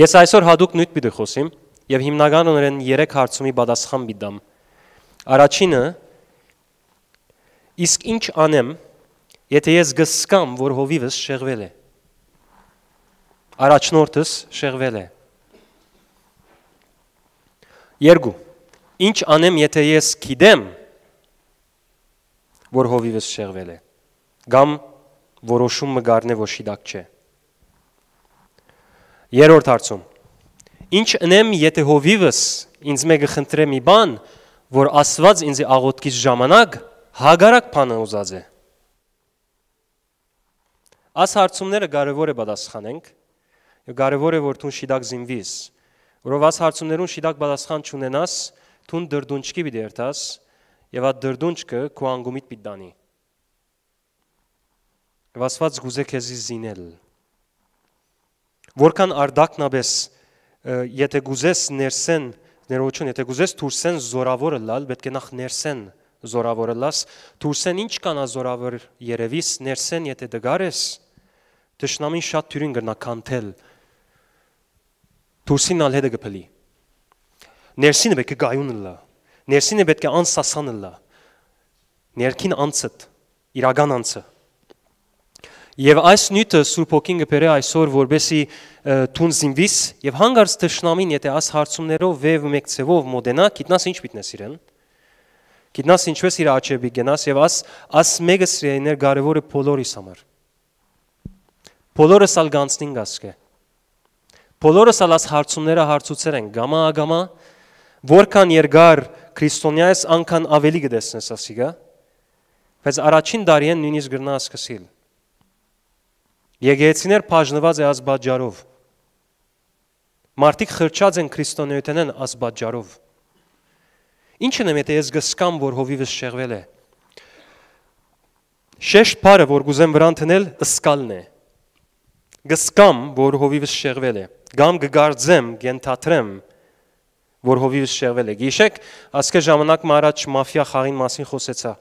Ես այսօր հadoop նույն պիտի խոսեմ եւ հիմնականորեն 3 հարցումի պատասխան պիտամ։ Առաջինը իսկ ինչ անեմ, եթե ես գսկամ, որ հովիվս շեղվել է։ Առաջնորդս շեղվել է։ Երկու Ինչ անեմ, եթե ես գիտեմ, որ հովիվս շեղվել է։ Կամ որոշումը գարնե, որ շիդակ չէ։ Երորդ հարցում։ Ինչ ընեմ, եթե հովիվս ինձ մեկը խնդրե մի բան, որ Աստված ինձ աղոթքից ժամանակ հագարակ փանը ուզած է։ Աս հարցումները կարևոր է պատասխանենք, եւ կարևոր է որ դու շիդակ զինվիս, որով աս հարցումներուն շիդակ պատասխան չունենաս, դու դրդունջկի պիտի երթաս եւ այդ դրդունջկը քո անգումիդ պիտի դանի։ Եվ Աստված գուզե քեզի զինել։ զինել Որքան արդակնաբես եթե գուզես ներսեն ներողություն, եթե գուզես դուրսեն զորավորը լալ, պետք է նախ ներսեն զորավորը լաս, դուրսեն ինչ կանա զորավոր երևիս, ներսեն եթե դգարես, դժնամին շատ թյուրին գրնա կանթել։ Դուրսին ալ հետը գփլի։ Ներսինը պետք է գայունը լա։ Ներսինը պետք է անսասանը լա։ Ներքին անցը, իրական անցը Եվ այս նյութը Սուրբ Հոգին գբերե այսօր, որբեսի տուն զինվիս եւ հանգարց թշնամին, եթե այս հարցումներով վև մեկ ցևով մոդենա, գիտնաս ինչ միտնես իրեն։ Գիտնաս ինչպես իր աչեբի գնաս եւ աս աս մեգը սրեներ կարեւորը բոլորիս համար։ Բոլորս ալ գանցնին գասկե։ Բոլորս ալ աս հարցումները հարցուցեր են գամա ագամա, որքան երկար քրիստոնյա ես, անքան ավելի գտեսնես ասիգա։ Բայց առաջին դարի են նույնիսկ գրնա սկսել Եգեեցիներ բաժնված է ազբաճարով։ Մարդիկ խրճած են քրիստոնեությունեն ազբաճարով։ Ինչն է մետե ես գսկամ, որ հովիվս շեղվել է։ Շեշտ բարը, որ գուզեմ վրան տնել, սկալն է։ Գսկամ, որ հովիվս շեղվել է։ Գամ գգարձեմ, գենթաթրեմ, որ հովիվս շեղվել է։ Գիշեք, ասկե ժամանակ մարաջ մաֆիա խաղին մասին խոսեցա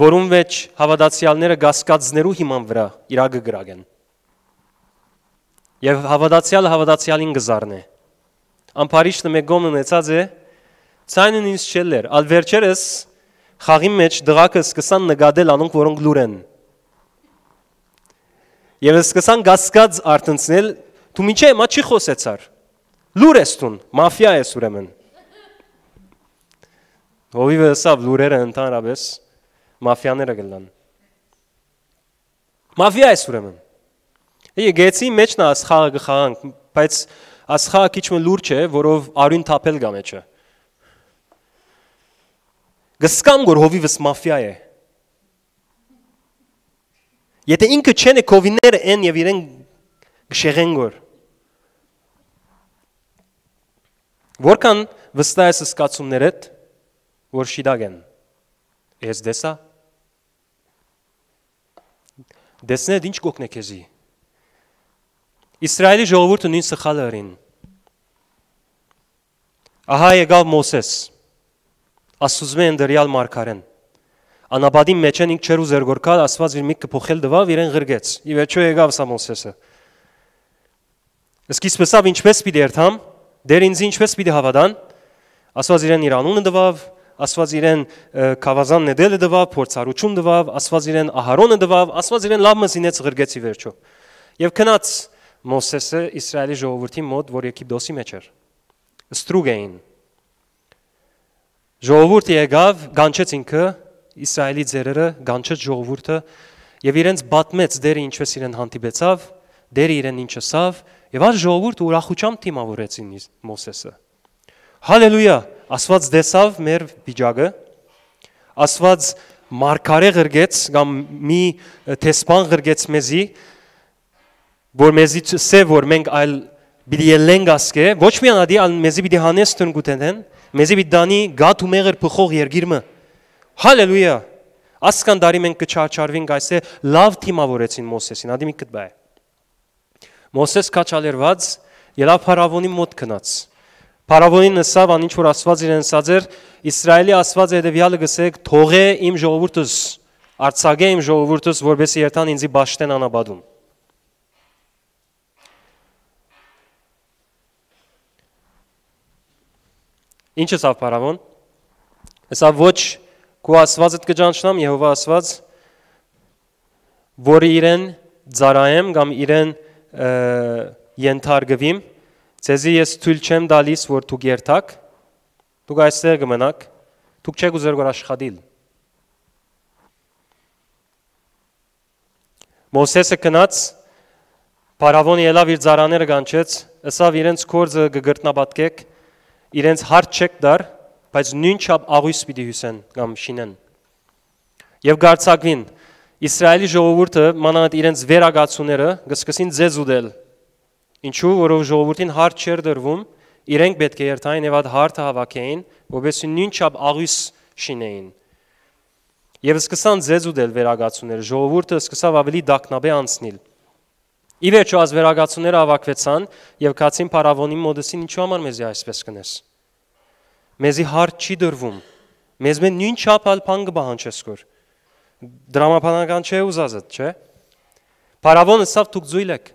որում մեջ հավատացյալները գասկածներու հիման վրա իրագը գրագեն։ Եվ հավատացյալը հավատացյալին գզարն է։ Ամփարիշտը մեկ գոմն ունեցած է ցայնն ինձ չելեր, ալ վերջերս խաղի մեջ դղակը սկսան նկատել անոնք, որոնք լուր են։ Եվ սկսան գասկած արտընցնել, դու ինչի՞ մա չի խոսեցար։ Լուր ես տուն, մաֆիա ես ուրեմն։ Ովի վեսավ լուրերը ընդհանրապես մաֆիաները գլան։ Մաֆիա է ուրեմն։ Եգեցի մեջն է սխաղը գխաղանք, բայց ասխաղը քիչ մը լուրջ է, որով արյուն թափել գա մեջը։ Գսկամ գոր հովիվս մաֆիա է։ Եթե ինքը չեն է կովիները են եւ իրեն գշեղեն գոր։ Որքան վստահ ես սկացումներդ, որ շիդագ են։ Ես դեսա Դեսնեդ դե ինչ կօգնե քեզի։ Իսրայելի ժողովուրդը նույն սխալը արին։ Ահա եկավ Մոսես։ Աստուծմե ընդրյալ մարգարեն։ Անաբադին մեջ են ինք չեր ու զերգորքալ Աստված իր միտքը փոխել դվավ իրեն ղրգեց։ Ի վերջո եկավ սա Մոսեսը։ Սկիզբսավ ինչպես պիտի երթամ, դեր ինձ ինչպես պիտի հավատան։ Աստված իրեն իր անունը դվավ, Աստված իրեն Խավազան նեդելը դվավ, փորձառություն դվավ, Աստված իրեն Ահարոնը դվավ, Աստված իրեն լավ մզինեց ղրգեցի վերջո։ Եվ քնած Մոսեսը Իսրայելի ժողովրդի մոտ, որ Եգիպտոսի մեջ էր։ Ստրուգ էին։ Ժողովուրդը եկավ, գանչեց ինքը Իսրայելի ձերերը, գանչեց ժողովուրդը եւ իրենց բատմեց դերը ինչպես իրեն հանդիպեցավ, դերը իրեն ինչ ասավ, եւ այս ժողովուրդը ուրախությամբ դիմավորեցին Մոսեսը։ Հալելույա, Աստված դեսավ մեր վիճակը։ Աստված մարգարե գրգեց կամ մի տեսփան գրգեց մեզի, որ մեզի ցե որ մենք այլ բիդի ելենք ասկե, ոչ մի անադի ալ մեզի բիդի հանես տուն գուտենեն, մեզի բիդի դանի գաթ ու մեղր փխող երգիրը։ Հալելույա։ Ասկան դարի մենք կչարչարվինք այսե լավ թիմավորեցին Մոսեսին, ադիմի կտբայ։ Մոսես կաչալերված ելավ հարավոնի մոտ կնաց Փարավոնին նսավ ան ինչ որ Աստված իրեն ասածեր Իսրայելի Աստված հետեւյալը գսեք թողե իմ ժողովուրդս արցագե իմ ժողովուրդս որբեսի երթան ինձի ճաշտեն անաբադում Ինչ էս ափարավոն Հեսա ոչ քո Աստվածդ կճանչնամ Եհովա Աստված որը իրեն ծարայեմ կամ իրեն ենթարկվիմ Ձեզի ես թույլ չեմ տալիս, որ դուք երթաք։ Դուք այստեղ կմնաք։ Դուք չեք ուզեր որ աշխատիլ։ Մոսեսը կնաց Փարավոնը ելավ իր ծառաները գանչեց, ասավ իրենց կորձը գգրտնաբատկեք, իրենց հարց չեք դար, բայց նույն չափ աղույս պիտի հյուսեն կամ շինեն։ Եվ գարցակվին Իսրայելի ժողովուրդը մանավանդ իրենց վերագացուները գսկսին ձեզ ուդել Ինչու, որով ժողովրդին հարց չէր դրվում, իրենք պետք է երթային եւ այդ հարթը հավաքեին, որովհետեւ նույն չափ աղյուս շինեին։ Եվ սկսան ձեզ ուդել վերագացուները, ժողովուրդը սկսավ ավելի դակնաբե անցնել։ Ի վերջո ազ վերագացուները ավակվեցան եւ կացին փարավոնի մոդեսին ինչու համար մեզի այսպես կնես։ Մեզի հարց չի դրվում։ Մեզ մեն նույն չափ ալ փան կբահանչես կոր։ Դրամապանական չէ ուզածդ, չէ՞։ Փարավոնը սավ դուք զույլեք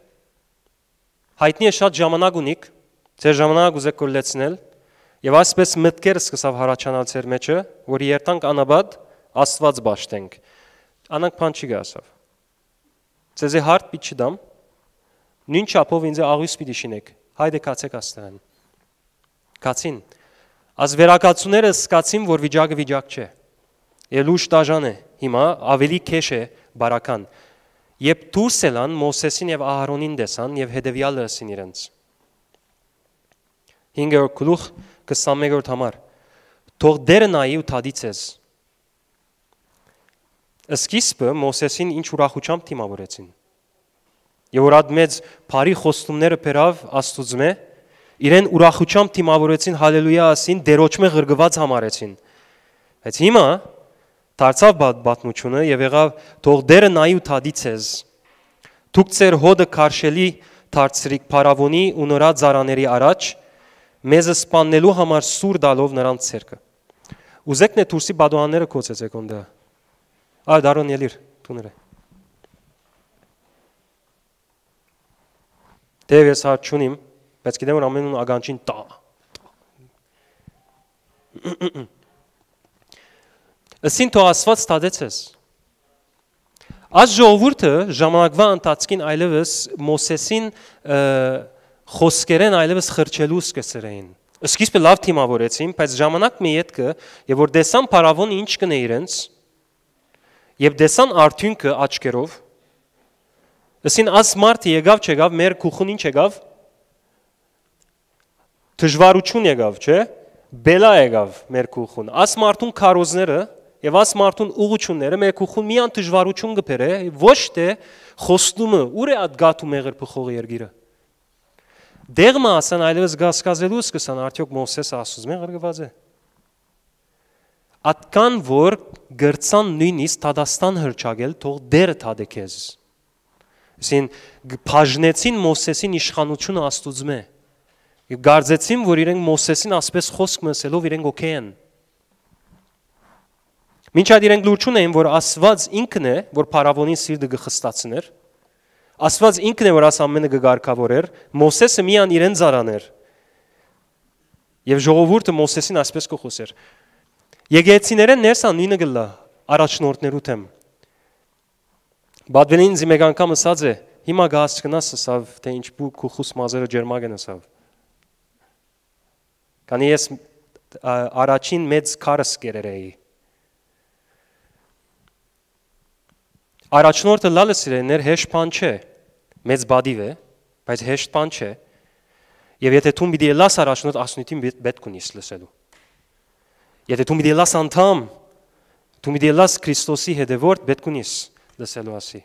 հայտնի է շատ ժամանակ ունիք, ձեր ժամանակ ուզեք կորլեցնել, եւ այսպես մտքերը սկսավ հարաճանալ ձեր մեջը, որ երթանք անաբադ Աստված ճաշտենք։ Անանք բան չի գասավ։ Ձեզի հարդ պիտի չդամ։ Նույն չափով ինձ աղյուս պիտի շինեք։ Հայդե կացեք աստղան։ Կացին։ Աս վերակացուները սկացին, որ վիճակը վիճակ չէ։ Ելուշ տաժան է։ Հիմա ավելի քեշ է բարական։ Երբ դուրս ելան Մոսեսին եւ Ահարոնին տեսան եւ հետեւյալը ասին իրենց։ 5-րդ գլուխ 21-րդ համար։ Թող դերը նայի ու թադի ցես։ Սկիզբը Մոսեսին ինչ ուրախությամբ դիմավորեցին։ Եվ որ այդ մեծ բարի խոստումները բերավ Աստուծմե, իրեն ուրախությամբ դիմավորեցին հալելույա ասին, դերոճմե ղրգված համարեցին։ Բայց հիմա դարձավ բատ, բատմությունը եւ եղավ թող դերը նայի ու թադի ցեզ դուք ծեր հոդը քարշելի դարձրիք փարավոնի ու նրա ծարաների առաջ մեզը սպաննելու համար սուր դալով նրանց ցերկը ուզեկն է դուրսի բադոանները կոչեց եկոնդա այ դարոն ելիր տուները Դեւ ես հա չունիմ, բայց գիտեմ որ ամենուն ագանչին տա։ Ըսին թո Աստված ստադեցես։ Այս ժողովուրդը ժամանակվա ընթացքին այլևս Մոսեսին խոսքերեն այլևս խրճելու սկսեցին։ Սկիզբը լավ թիմավորեցին, բայց ժամանակ մի յետքը, երբ որ դեսան Փարավոն ինչ կնե իրենց, եւ դեսան արդյունքը աչքերով, ըսին աս մարդը եկավ, չեկավ, մեր քուխուն ինչ եկավ։ Դժվարություն եկավ, չէ՞։ Բելա եկավ մեր քուխուն։ Աս մարդուն քարոզները եւ աս մարդուն ուղությունները մեկ ուխուն միան դժվարություն գբերե ոչ թե խոստումը ուր է այդ գաթու մեղր փոխող երգիրը դեղմը ասան այլևս գասկազելու սկսան արդյոք մոսես ասում է գրված է ատկան որ գրցան նույնիսկ Թադաստան հրճագել թող դերը թադեկեզ։ Իսին բաժնեցին Մոսեսին իշխանությունը աստուծմե։ Եվ գարձեցին, որ իրենք Մոսեսին ասպես խոսք մսելով իրենք օքեյ են։ okay Մինչհատ իրենք լուրջ ունեին, որ Աստված ինքն է, որ Փարավոնին սիրտը գխստացներ։ Աստված ինքն է, որ աս ամենը գկարգավորեր։ Մոսեսը միան իրեն զարաներ։ Եվ ժողովուրդը Մոսեսին այսպես կխոսեր. Եգեյցիները ներսան նույնը գլա առաջնորդներու թեմ։ Բադվելին զի մեկ անգամ ասած է, հիմա գահաց չգնաս ասավ, թե ինչպու կուխուս մազերը ջերմագ են ասավ։ Կանի ես առաջին մեծ քարս կերերեի Առաջնորդը լալը սիրելիներ հեշտ բան չէ։ Մեծ բադիվ է, բայց հեշտ բան չէ։ Եվ եթե դու մի դիելաս առաջնորդ ասունիթին պետք ունիս լսելու։ Եթե դու մի դիելաս անդամ, դու մի դիելաս Քրիստոսի հետևորդ պետք ունիս լսելու ասի։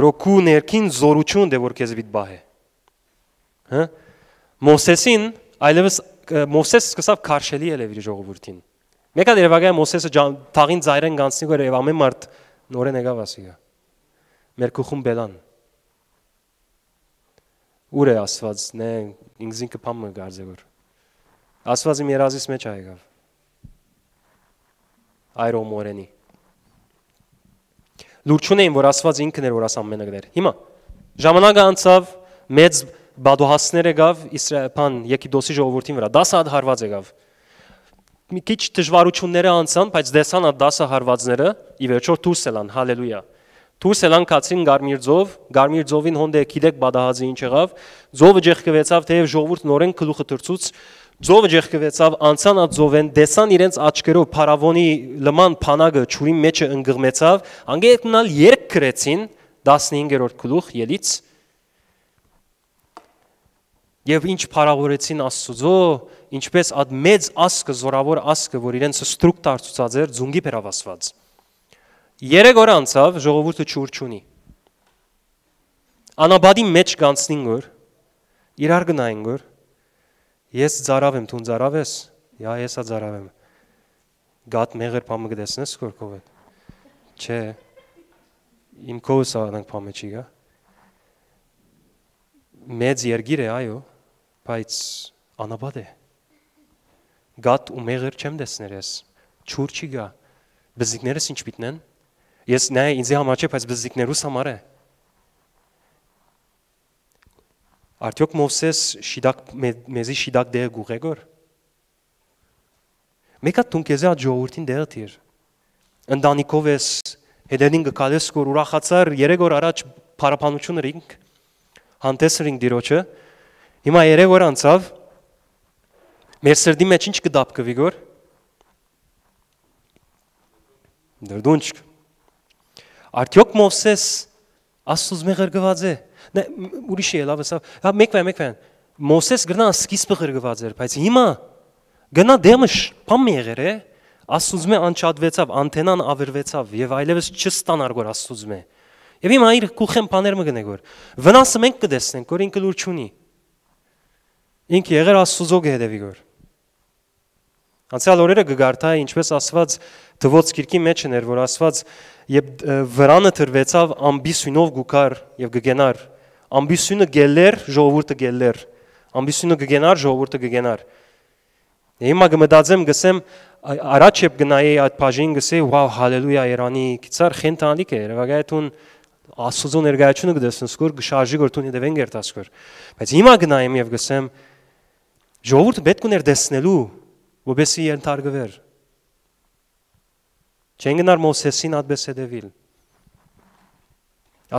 Որոքու ներքին զորություն դե որ քեզ պիտի բահե։ Հա։ Մոսեսին այլևս Մոսես սկսավ քարշելի ելևիր ժողովրդին։ Մեկը դերևակայ Մոսեսը թաղին ծայրեն գանցնի գոր եւ ամեն մարդ նորեն եկավ ասիա։ Մեր քուխում բելան։ Ուր է Աստված, նե ինձ ինքը փամը գարձեգոր։ Աստվածի մեր ազիս մեջ ա եկավ։ Այրո մորենի։ Լուրջ ունեին, որ Աստված ինքն էր, որ աս ամենը գներ։ Հիմա ժամանակը անցավ, մեծ բադոհասներ եկավ Իսրայելան Եգիպտոսի ժողովրդին վրա։ 10 հատ հարված եկավ մի քիչ դժվարությունները անցան, բայց դեսան այդ 10 հարվածները, ի վերջո դուրս ելան, հալելույա։ Դուրս ելան կացին Գարմիր Ձով, Գարմիր Ձովին հոնդե գիտեք բադահազի ինչ եղավ, Ձովը ջեղկվեցավ, թեև ժողովուրդն օրենք գլուխը դրծուց, Ձովը ջեղկվեցավ, անցան այդ Ձովեն, դեսան իրենց աչքերով փարավոնի լման փանագը ճուրի մեջը ընգղմեցավ, անգերտնալ երկ գրեցին 15-րդ գլուխ ելից։ Եվ ինչ փարավորեցին Աստծո ինչպես այդ մեծ ասկը, զորավոր ասկը, որ իրենց ստրուկտար ցուցած էր ձունգի վերավասված։ 3 օր անցավ, ժողովուրդը ճուր չունի։ Անաբադի մեջ գանցնին գոր, իրար գնային գոր։ Ես ծարավ եմ, դու ծարավ ես։ Յա, եսա ծարավ եմ։ Գատ մեղր փամը գտեսնես կորքով է։ Չէ։ Իմ կողս անանք փամը չի գա։ Մեծ երգիր է, այո, բայց անաբադ է գատ ու մեղր չեմ դեսներ ես։ Չուր չի գա։ Բզիկներս ինչ պիտնեն։ Ես նա ինձ համար չէ, բայց բզիկներուս համար է։ Արդյոք Մովսես շիդակ մեզի շիդակ դեր գուղեգոր։ Մեկը տունքեզի այդ ժողովրդին դեր դիր։ Ընդանիքով ես հետերին գկալես կոր ուրախացար 3 օր առաջ փարապանություն ռինգ հանդես ռինգ դիրոջը։ Հիմա 3 օր անցավ Մեր սրդի մեջ ինչ կդապկվի գոր։ Դրդունչ։ Արդյոք Մովսես Աստծոս մեղրգված է։ Դա ուրիշ է, լավ է, սա։ Հա մեկվա, մեկվա։ Մովսես գրնա սկիզբը ղրգված էր, բայց հիմա գնա դեմը փամ եղեր է։ Աստծոս մե անչադվեցավ, անտենան ավերվեցավ եւ այլևս չստանար գոր Աստծոս մե։ Եվ հիմա իր քուխեն բաներ մը գնե գոր։ Վնասը մենք կտեսնենք, որ ինքը լուր չունի։ Ինքը եղեր Աստծո գ հետևի գոր։ Անցյալ օրերը գգարտա ինչպես ասված Թվոց քիրքի մեջ էր որ ասված երբ վրանը թրվեցավ ամբիսյունով գուկար եւ գգենար ամբիսյունը գելեր ժողովուրդը գելեր ամբիսյունը գգենար ժողովուրդը գգենար Հիմա գմտածեմ գսեմ առաջ երբ գնայի այդ բաժին գսե վաո հալելույա Իրանի ցար խենտանիկ է երևակայություն աստծո ներգայությունը գտեսնս կոր գշարժի գործունի դվեն գերտասկոր բայց հիմա գնայեմ եւ գսեմ ժողովուրդը պետք ուներ դեսնելու Ուբեսի ենթարգվեր։ Չեն գնար Մոսեսին այդպես հետևիլ։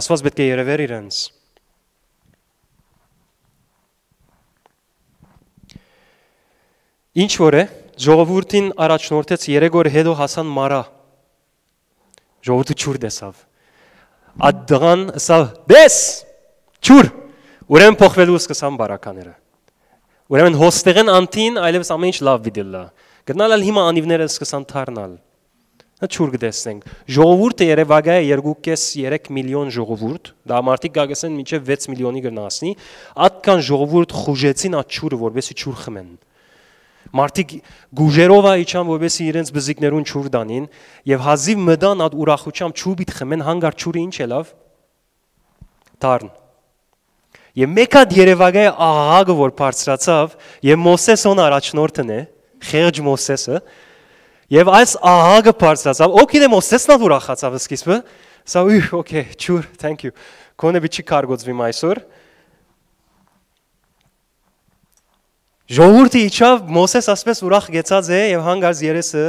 Աստված պետք է երևեր իրենց։ Ինչ որ է, ժողովուրդին առաջնորդեց երեք օր հետո հասան Մարա։ Ժողովուրդը ճուր դեսավ։ Ադդան սա դես ճուր։ Ուրեմն փոխվելու սկսան բարակաները։ Ուրեմն հոստեղեն անտին այլևս ամեն ինչ լավ դիլա։ Գտնալ ալ հիմա անիվները սկսան թարնալ։ Հա ճուր գտեսնենք։ Ժողովուրդը Երևագա է 2.5-3 միլիոն ժողովուրդ, դա մարդիկ գագես են մինչև 6 միլիոնի գնացնի, ատքան ժողովուրդ խուժեցին այդ ճուրը, որովհետեւ ճուր խմեն։ Մարդիկ գուժերով այչան, որովհետեւ իրենց բզիկներուն ճուր դանին, եւ հազիվ մդան այդ ուրախությամբ ճուբիտ խմեն հանգար ճուրը ինչ է լավ։ Դարն Եվ մեկ հատ Երևանայ ահագը որ բարձրացավ, եւ Մոսեսոն առաջնորդն է, խեղճ Մոսեսը, եւ այս ահագը բարձրացավ, օքին է դե Մոսեսն ավ ուրախացավ սկիզբը, սա ու օքեյ, ճուր, thank you։ Կոնե վիճի կարգոծվիմ այսօր։ Ժողովուրդը իջավ Մոսես ասպես ուրախ գեցած է եւ հանգարց երեսը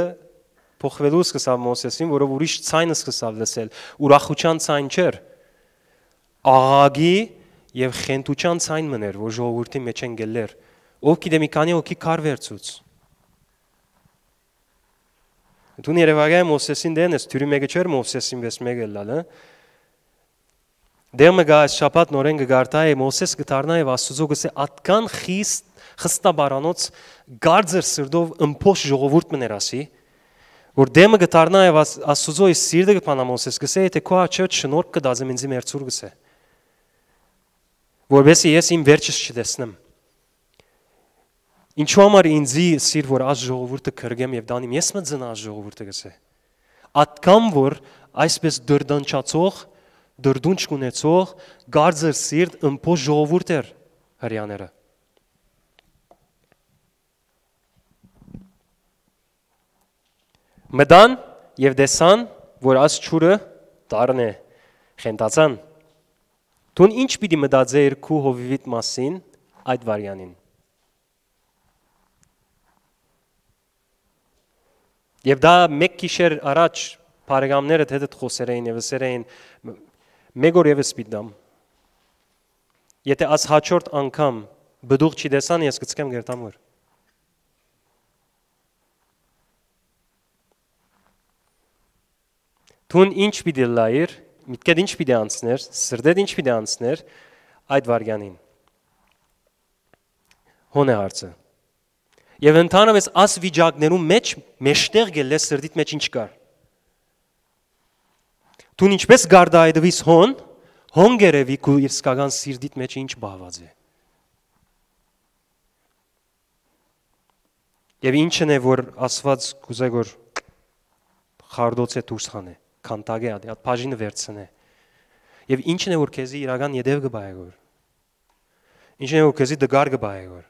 փոխվելու սկսավ Մոսեսին, որով ուրիշ ցայնը սկսավ լսել։ Ուրախության ցայն չէր։ Աղագի եւ խենթուչան ցայն մներ, որ ժողովրդի մեջ են գելեր։ Ով գիտե մի քանի օքի կար վերցուց։ Դու ներևակայեմ Մովսեսին դենես, թյուրի մեկը չէր Մովսեսին վես մեկ էլ լալը։ Դեմը գայս շապատ նորեն գարտա է Մովսես գտարնա եւ Աստուծո գսե ատկան խիստ խստաբարանոց գարձր սրդով ըմփոշ ժողովուրդ մներ ասի, որ դեմը գտարնա եւ Աստուծոյի սիրտը կփանա Մովսես գսե, եթե քո աչքը շնորհ կդազեմ ինձ մերցուր գսե որովհետեւ ես իմ վերջս չտեսնեմ։ Ինչու համար ինձի սիր որ աս ժողովուրդը կրգեմ եւ դանիմ ես մը ձնա ժողովուրդը գսե։ Ատկամ որ այսպես դրդանչացող, դրդունջ կունեցող, գարձր սիրտ ըմբո ժողովուրդ էր հрьяաները։ Մտան եւ դեսան, որ աս ճուրը դառն է։ Խենտացան Դուն ինչ պիտի մտածեիր քու հովիվիդ մասին այդ վարյանին։ Եվ դա մեկ քիշեր առաջ բարեկամները դեդ խոսեր էին եւ ասեր էին մեկ օր եւս պիտի դամ։ Եթե աս հաջորդ անգամ բդուղ չի դեսան, ես գցկեմ գերտամուր։ Դուն ինչ պիտի լայիր միտքդ ինչ պիտի անցներ, սրդդ ինչ պիտի անցներ այդ վարյանին։ Հոն է հարցը։ Եվ ընդհանրապես աս վիճակներում մեջ մեջտեղ գել է սրդիդ մեջ ինչ կար։ Դուն ինչպես գարդայդվիս հոն, հոն գերևի քու եւ սկական սիրդիդ մեջ ինչ բահված է։ Եվ ինչն է որ ասված կուզե որ խարդոց է դուրս խանե քանտագե ադի դե հատ բաժինը վերցնե եւ ինչն է որ քեզի իրական յետև գբայգոր ինչն է որ քեզի դգար գբայգոր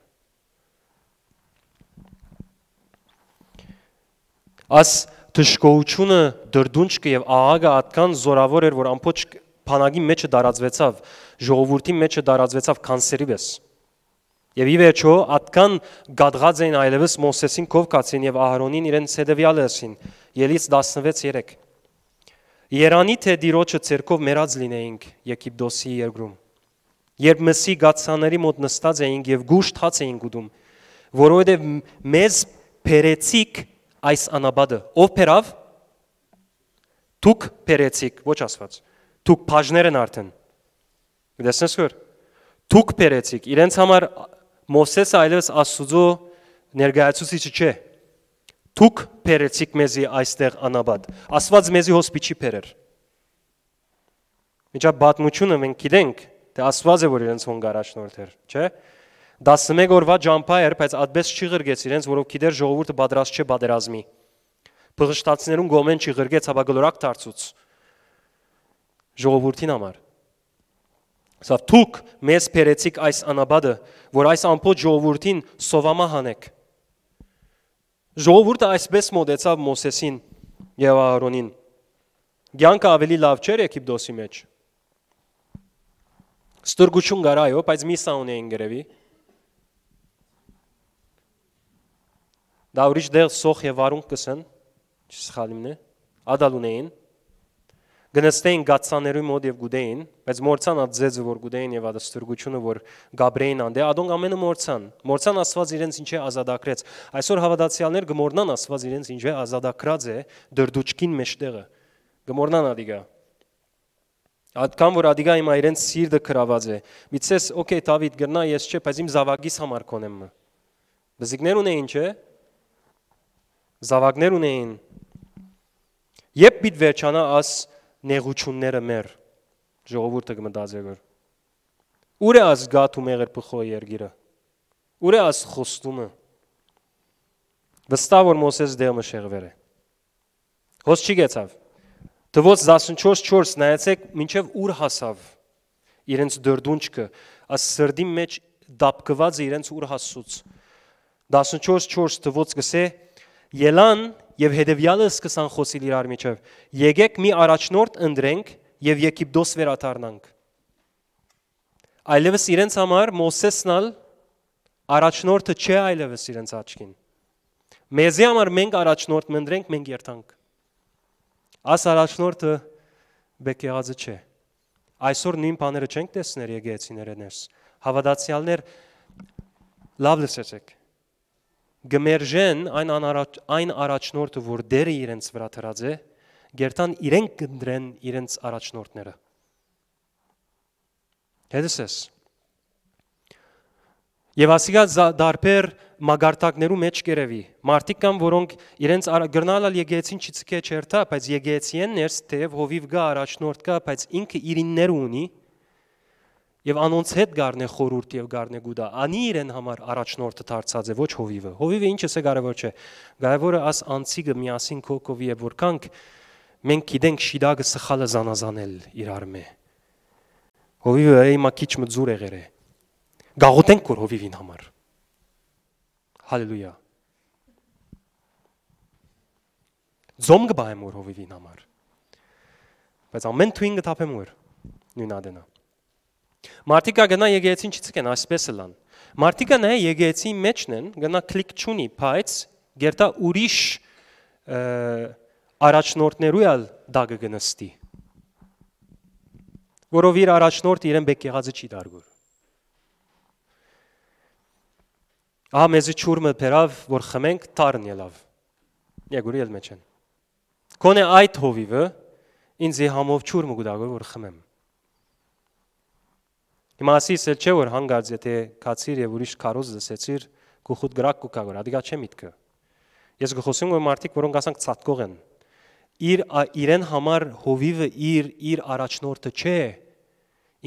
աս դժգոհությունը դրդունջը եւ աղագը ատքան զորավոր էր որ ամբողջ փանագի մեջը դարածվեցավ ժողովրդի մեջը դարածվեցավ կանսերի պես Եվ ի վերջո ատքան գադղած էին այլևս Մոսեսին Կովկացին եւ Ահարոնին իրենց հետեւյալը ասին. Ելից 16:3 Երանի թե դիրոջը ցերկով մեռած լինեինք Եգիպտոսի երկրում։ Երբ մսի գացաների մոտ նստած էինք եւ գուշտ հաց էինք ուտում, որովհետեւ մեզ փերեցիկ այս անաբադը։ Ով փերավ։ Դուք փերեցիկ, ոչ ասված։ Դուք բաժներ են արդեն։ Գիտես ո՞ր։ Դուք փերեցիկ։ Իրենց համար Մովսեսը այլևս Աստուծո ներկայացուցիչը չէ։ չէ Դուք բերեցիք մեզի այստեղ անաբադ։ Աստված մեզի հոսպի չի բերեր։ Միջա բաթմությունը մենք գիտենք, թե Աստված է որ իրենց հոնգ առաջնորդ էր, չէ՞։ 11 օրվա ջամփա էր, բայց այդպես չի ղրգեց իրենց, որով գիտեր ժողովուրդը պատրաստ չէ պատերազմի։ Բղշտացիներուն գոմեն չի ղրգեց հավագլորակ դարձուց։ Ժողովրդին համար։ Սա դուք մեզ բերեցիք այս անաբադը, որ այս ամբողջ ժողովրդին սովամահանեք։ Ժողովուրդը այսպես մոտեցավ Մոսեսին եւ Ահարոնին։ Գյանքը ավելի լավ չէր Եգիպտոսի մեջ։ Ստորգուչուն գար այո, բայց մի սա ունեին գրեվի։ Դա ուրիշ դեր սոխ եւ արունք կսեն, չսխալիմն է։ Ադալ ունեին գնստեին գացաներու մոտ եւ գուդեին, բայց մորցան այդ ձեզը որ գուդեին եւ այդ ստուրգությունը որ Գաբրեին անդե, ադոնք ամենը մորցան։ Մորցան Աստված իրենց ինչե ազատագրեց։ Այսօր հավատացյալներ գմորնան Աստված իրենց ինչե ազատագրած է դրդուճկին մեջտեղը։ Գմորնան ադիգա։ Այդքան որ ադիգա հիմա իրենց սիրտը կրաված է։ Միցես օքեյ Դավիթ գրնա ես չէ, բայց իմ զավակիս համար կոնեմ։ Բզիկներ ունեին, չէ՞։ Զավակներ ունեին։ Եբ պիտ վերջանա աս նեղությունները մեր ժողովուրդը կմտածի որ ուր է ազգաթու մեղր փխո երգիրը ուր է աս խոստումը վստահ որ Մոսես դեմը շեղվեր է հոս չի գեցավ Տվոց 14:4 նայեցեք մինչև ուր հասավ իրենց դրդունջքը աս սրդի մեջ դապկված իրենց ուր հասուց 14:4 տվոց գսե ելան եւ հետեւյալը սկսան խոսիլ իրար միջև եկեք մի առաջնորդ ընտրենք եւ Եգիպտոս վերադառնանք այլևս իրենց համար Մոսեսնալ առաջնորդը չէ այլևս իրենց աչքին մեզի համար մենք առաջնորդ մնդրենք մենք երթանք աս առաջնորդը բեկեղածը չէ այսօր նույն բաները չենք տեսներ եգեյցիները ներս հավատացյալներ լավ լսեցեք գմերժեն այն անարաջ, այն առաջնորդը, որ դերը իրենց վրա դրած է, գերտան իրենք կդրեն իրենց առաջնորդները։ Հետսես։ Եվ ասիկա դարբեր մագարտակներու մեջ կերևի։ Մարդիկ կան, որոնք իրենց գրնալալ եկեցին չծկե չերտա, բայց եկեցին ներս թեև հովիվ գա առաջնորդ կա, բայց ինքը իրիններ ունի, եւ անոնց հետ գարնե խորուրդ եւ գարնե գուդա անի իրեն համար առաջնորդը դարձած է ոչ հովիվը հովիվը ինչս է կարևոր չէ կարևորը աս անցիկը միասին կոկովի է որ կանք մենք գիտենք շիդագը սխալը զանազանել իրար մե հովիվը այմա քիչ մձուր եղեր է գաղոտենք որ հովիվին համար հալելույա Զոմգ բայմոր հովիվին համար բայց ամեն թույն գտապեմ ուր նույն ադենա Մարդիկա գնա եկեղեցին չցկեն, այսպես էլ ան։ Մարդիկա նայ եկեղեցի մեջն են, գնա կլիկ չունի, բայց գերտա ուրիշ առաջնորդներու էլ դագը գնստի։ Որով իր առաջնորդ իրեն բեկ եղածը չի դարգուր։ Ահա մեզի ճուրմը բերավ, որ խմենք տարն ելավ։ Եգուրի էլ մեջ են։ Կոնե այդ հովիվը ինձ համով ճուրմը գուտագոր, որ խմեմ։ Հիմա ասիս էլ չէ որ հանգած եթե քացիր եւ ուրիշ քարոզ լսեցիր գուխուտ գրակ կուկագոր, ադիգա չէ միտքը։ Ես գխոսում եմ մարդիկ, որոնք ասանք ցածկող են։ Իր իրեն համար հովիվը իր իր առաջնորդը չէ։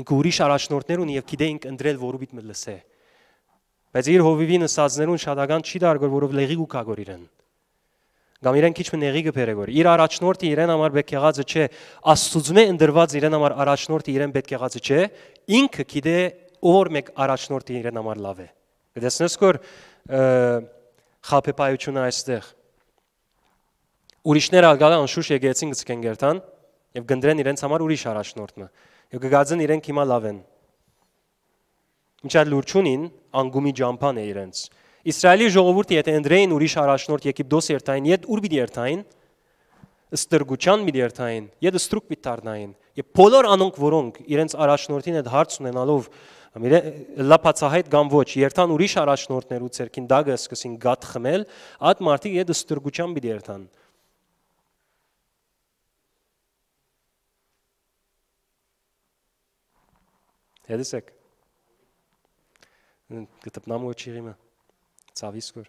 Ինքը ուրիշ առաջնորդներ ունի եւ գիտե ինք ընդրել որովիտ մը լսե։ Բայց իր հովիվին ասածներուն շատական չի դարգոր, որով լեղի կուկագոր իրեն։ ու Կամ իրեն քիչ մի նեղի գբերեգոր։ Իր առաջնորդը իրեն համար պետք եղածը չէ, Աստուծուն է ընդրված իրեն համար առաջնորդը իրեն պետք եղածը չէ, ինքը գիտե ով մեկ առաջնորդը իրեն համար լավ է։ Դեսնես կոր խափեպայությունը այստեղ։ Ուրիշները ալգալը անշուշ եկեցին գցկեն գերտան եւ գնդրեն իրենց համար ուրիշ առաջնորդը։ Եվ գգածեն իրենք հիմա լավ են։ Ինչա լուրջունին անգումի ջամփան է իրենց։ Իսրայելի ժողովուրդը եթե ընդրեին ուրիշ առաջնորդ Եգիպտոս երթային, իդ ուր պիտի երթային, ըստ դրգության մի երթային, իդ ստրուկ պիտի դառնային։ Եվ բոլոր անոնք, որոնք իրենց առաջնորդին այդ հարց ունենալով լապացահայտ կամ ոչ, երթան ուրիշ առաջնորդներու ցերքին դագը սկսին գատ խմել, այդ մարդիկ իդ ստրգության պիտի երթան։ Հերիսեք։ Գտպնամ ու չիրիմը ցավիսկուր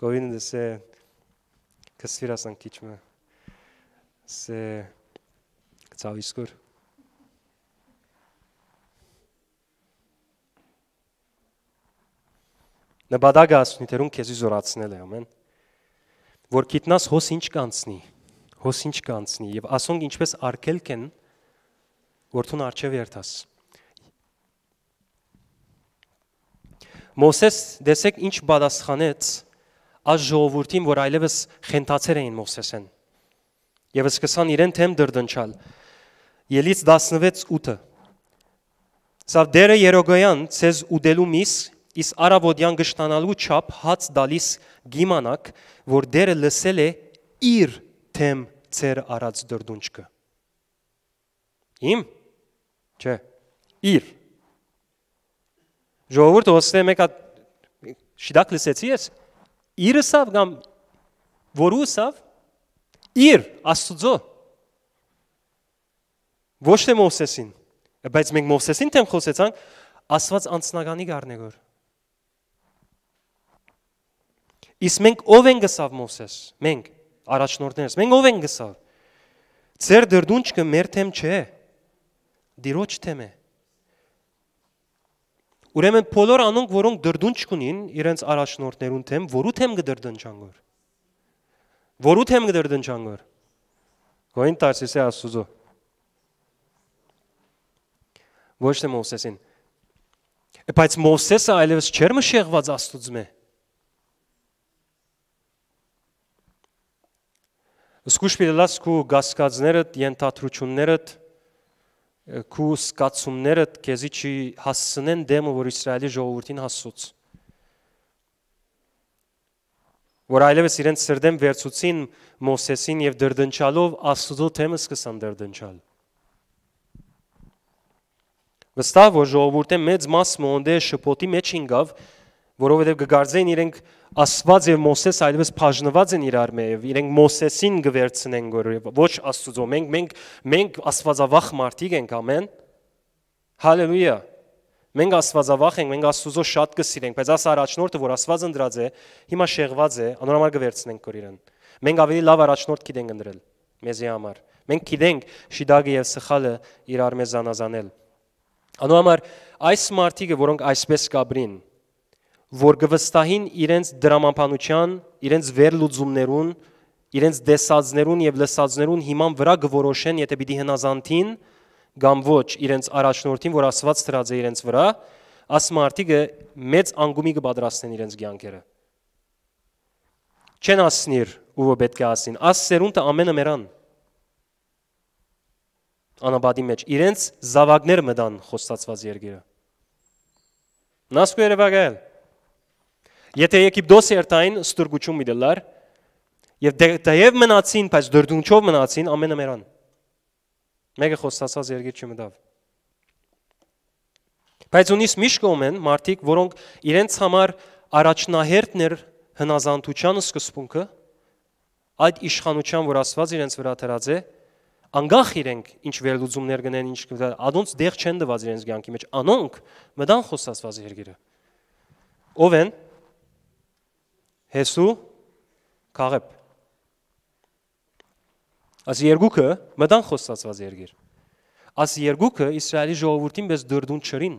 գովինը դեսե կսվիրասան քիչմը սե ցավիսկուր նպատակը ասնի դերուն քեզի զորացնել է ամեն որ գիտնաս հոս ինչ կանցնի հոս ինչ կանցնի եւ ասոնք ինչպես արկելք են որթուն արչեւ երթաս Մոսես դեսեք ինչ պատասխանեց այս ժողովրդին, որ այլևս խենթացեր էին Մոսեսեն։ Եվ սկսան իրեն թեմ դրդնչալ։ Ելից 16:8-ը։ Սա դերը Երոգոյան ցեզ ուդելու միս իս արաբոդյան գշտանալու չափ հաց դալիս գիմանակ, որ դերը լսել է իր թեմ ծեր արած դրդունջքը։ Իմ։ Չէ։ Իր ժողովուրդը հոսնե մեկա շիդակ լսեցի ես իրսավ կամ որուսավ իր աստուծո ոչ թե մովսեսին բայց մենք մովսեսին թեմ խոսեցանք աստված անձնականի գառնեգոր իսկ մենք ով են գսավ մովսես մենք առաջնորդներս մենք ով են գսավ ծեր դրդունջը մեր թեմ չէ դիրոջ թեմ է Ուրեմն բոլոր անոնք, որոնք դրդուն չկունին իրենց առաջնորդներուն թեմ, որուդ եմ կդրդնջան գոր։ Որուդ եմ կդրդնջան գոր։ Գոյն Տարսիսի Աստուծո։ Ոչ թե Մովսեսին։ Բայց Մովսեսը այլևս չեր մշեղված Աստուծմե։ Սկուշ պիտի լաս քու գասկածներդ, ենթադրություններդ, քու սկացումները քեզի չի հասցնեն դեմը, որ Իսրայելի ժողովրդին հասցուց։ Որ այլևս իրենց սրդեմ վերցուցին Մոսեսին եւ դրդնչալով Աստծո թեմը սկսան դրդնչալ։ Վստահ որ ժողովուրդը մեծ մասը ոնդե շփոթի մեջ ինգավ, որովհետեւ գկարձեն իրենք Աստված եւ Մոսես այլևս բաժնված են իրար մեջ, իրենք Մոսեսին գվերցնեն գորը, ոչ Աստծո։ Մենք մենք մենք Աստվածավախ մարդիկ ենք, ամեն։ Հալելույա։ Մենք Աստվածավախ ենք, մենք Աստծո շատ կսիրենք, բայց աս առաջնորդը, որ Աստված ընդրած է, հիմա շեղված է, անորոմալ գվերցնենք գոր իրեն։ Մենք ավելի լավ առաջնորդ գիտենք ընտրել մեզի համար։ Մենք գիտենք շիդագը եւ սխալը իրար մեզ անազանել։ Անու համար այս մարդիկը, որոնք այսպես կաբրին, որ գվստահին իրենց դրամանփանության, իրենց վերլուծումներուն, իրենց դեսածներուն եւ լսածներուն հիման վրա գորոշեն, եթե պիտի հնազանդին կամ ոչ իրենց առաջնորդին, որ Աստված դրած է իրենց վրա, աս մարդիկը մեծ անգումի կպատրաստեն իրենց ցանկերը։ Չեն ասնիր, ով պետք է ասին, աս սերունդը ամենը մերան։ Անաբադի մեջ իրենց զավակներ մտան խոստացված երկերը։ Նասկու երևակայել Եթե Եգիպտոս երթային ստորգություն միդելար, եւ դեև դե- մնացին, բայց դրդունչով մնացին ամենը մեռան։ Մեկը խոստացած երկիր չմտավ։ Բայց ունիս միշտ կողմ են մարդիկ, որոնք իրենց համար առաջնահերթն էր հնազանդության սկզբունքը, այդ իշխանության, որ Աստված իրենց վրա դրած է, անգախ իրենք ինչ վերլուծումներ գնեն ինչ կդա անոնց դեղ չեն դված իրենց ցանկի մեջ անոնք մտան խոսածված երկիրը ով են Հեսու Քաղեփ։ Աս երկուքը մտան խոստացված երկիր։ Աս երկուքը Իսրայելի ժողովրդին մեզ դրդուն չրին։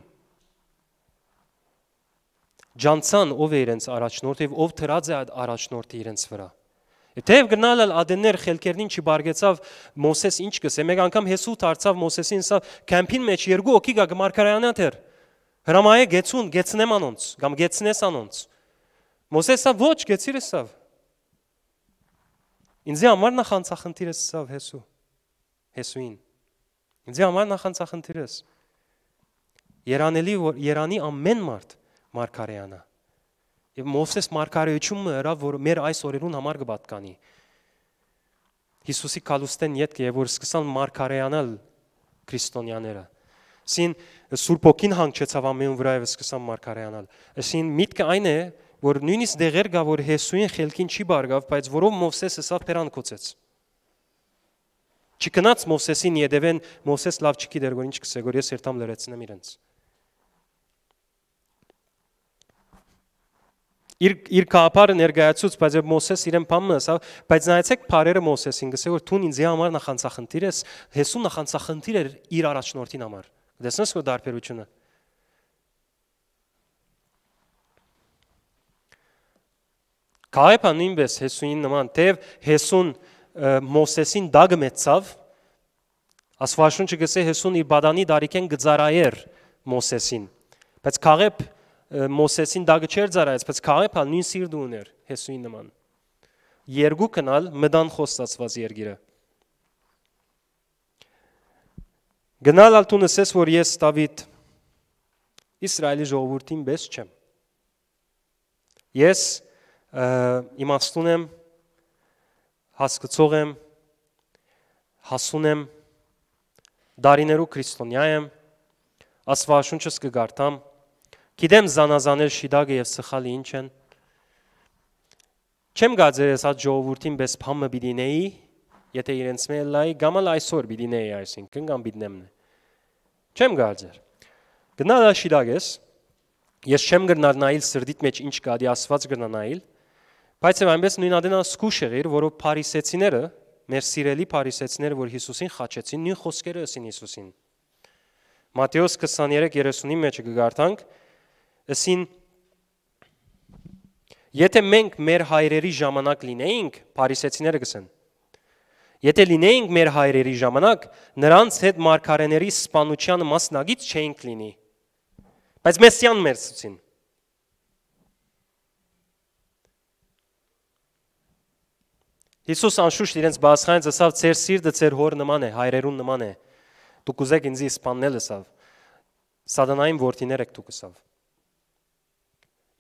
Ջանցան ով է իրենց առաջնորդ եւ ով թրած է այդ առաջնորդը իրենց վրա։ Եթեև գնալ ալ ադեններ խելքերնին չբարգեցավ Մոսես ինչ կսե։ Մեկ անգամ Հեսու դարձավ Մոսեսին, սա կեմփին մեջ երկու օքի գա գմարկարայանա դեր։ Հրամայե գեցուն, գեցնեմ անոնց, կամ գեցնես անոնց։ Մոսեսը ոչ գեցիր էսավ։ Ինձի համար նախանցախնդիր էսավ Հեսու։ Հեսուին։ Ինձի համար նախանցախնդիր էս։ Երանելի որ Երանի ամեն մարդ Մարգարեանա։ Եվ Մովսես Մարգարեությունը հրա որ մեր այս օրերուն համար կպատկանի։ Հիսուսի կալուստեն յետք եւ որ սկսան Մարգարեանալ քրիստոնյաները։ Սին Սուրբ Օքին հանգեցավ ամեն վրա եւ սկսան Մարգարեանալ։ Այսին միտքը այն է, որ որ նույնիսկ դեղեր գա որ Հեսուին խելքին չի բարգավ, բայց որով Մովսեսը սա փերանքոցեց։ Չկնաց Մովսեսին յետևեն Մովսես լավ չգիտեր որ ինչ կսե, որ ես երթամ լրացնեմ իրենց։ Իր իր կապարը ներգայացուց, բայց եւ Մոսես իրեն բամն ասավ, բայց նայեցեք բարերը Մոսեսին գսե որ ցուն ինձի համար նախանցախնդիր ես, Հեսու նախանցախնդիր էր իր առաջնորդին համար։ Դեսնես որ դարբերությունը։ դա Կաղեպա նույնպես Հեսունին նման, թեև Հեսուն Մոսեսին դագմեցավ, ասվաշուն չգսե Հեսուն իր բադանի դարիքեն գծարայեր Մոսեսին, բայց կաղեպ Մոսեսին դագը չեր ծարայեց, բայց կաղեպա նույն սիրդ ուներ Հեսունին նման, երգու կնալ մդան խոստացված երգիրը։ Գնալ ալտու նսես, որ ես Դավիթ Իսրայելի ժողովրդին պես չեմ։ Ես իմաստուն եմ, հասկացող եմ, հասուն եմ, դարիներու քրիստոնյա եմ, աստվածաշունչս կգարտամ։ Գիտեմ զանազանել շիդագը եւ սխալը ինչ են։ Չեմ գա ձեր այս ժողովրդին բես փամը բիդինեի, եթե իրենց մեզ լայ գամալ այսօր բիդինեի այսինքն կամ բիդնեմն է։ Չեմ գա ձեր։ Գնա դա շիդագես։ Ես չեմ գրնանայիլ սրդիտ մեջ ինչ կա դի դե աստված գրնանայիլ Բայց եւ այնպես նույն ադենան սկուշ եղիր, որով փարիսեցիները, մեր սիրելի փարիսեցիները, որ Հիսուսին խաչեցին, նույն խոսքերը ասին Հիսուսին։ Մատթեոս 23:30-ի մեջ գգարտանք, ասին Եթե մենք մեր հայրերի ժամանակ լինեինք, փարիսեցիները կսեն։ Եթե լինեինք մեր հայրերի ժամանակ, նրանց հետ մարգարեների սպանության մասնագից չէինք լինի։ Բայց մեսիան մեր ցուցին։ մեր Հիսուս անշուշտ իրենց բացխայինց ասավ «Ձեր սիրտը ձեր հոր նման է, հայրերուն նման է»։ Դուք ուզեք ինձ սպանել ասավ։ Սատանային որդիներ եք դուք ասավ։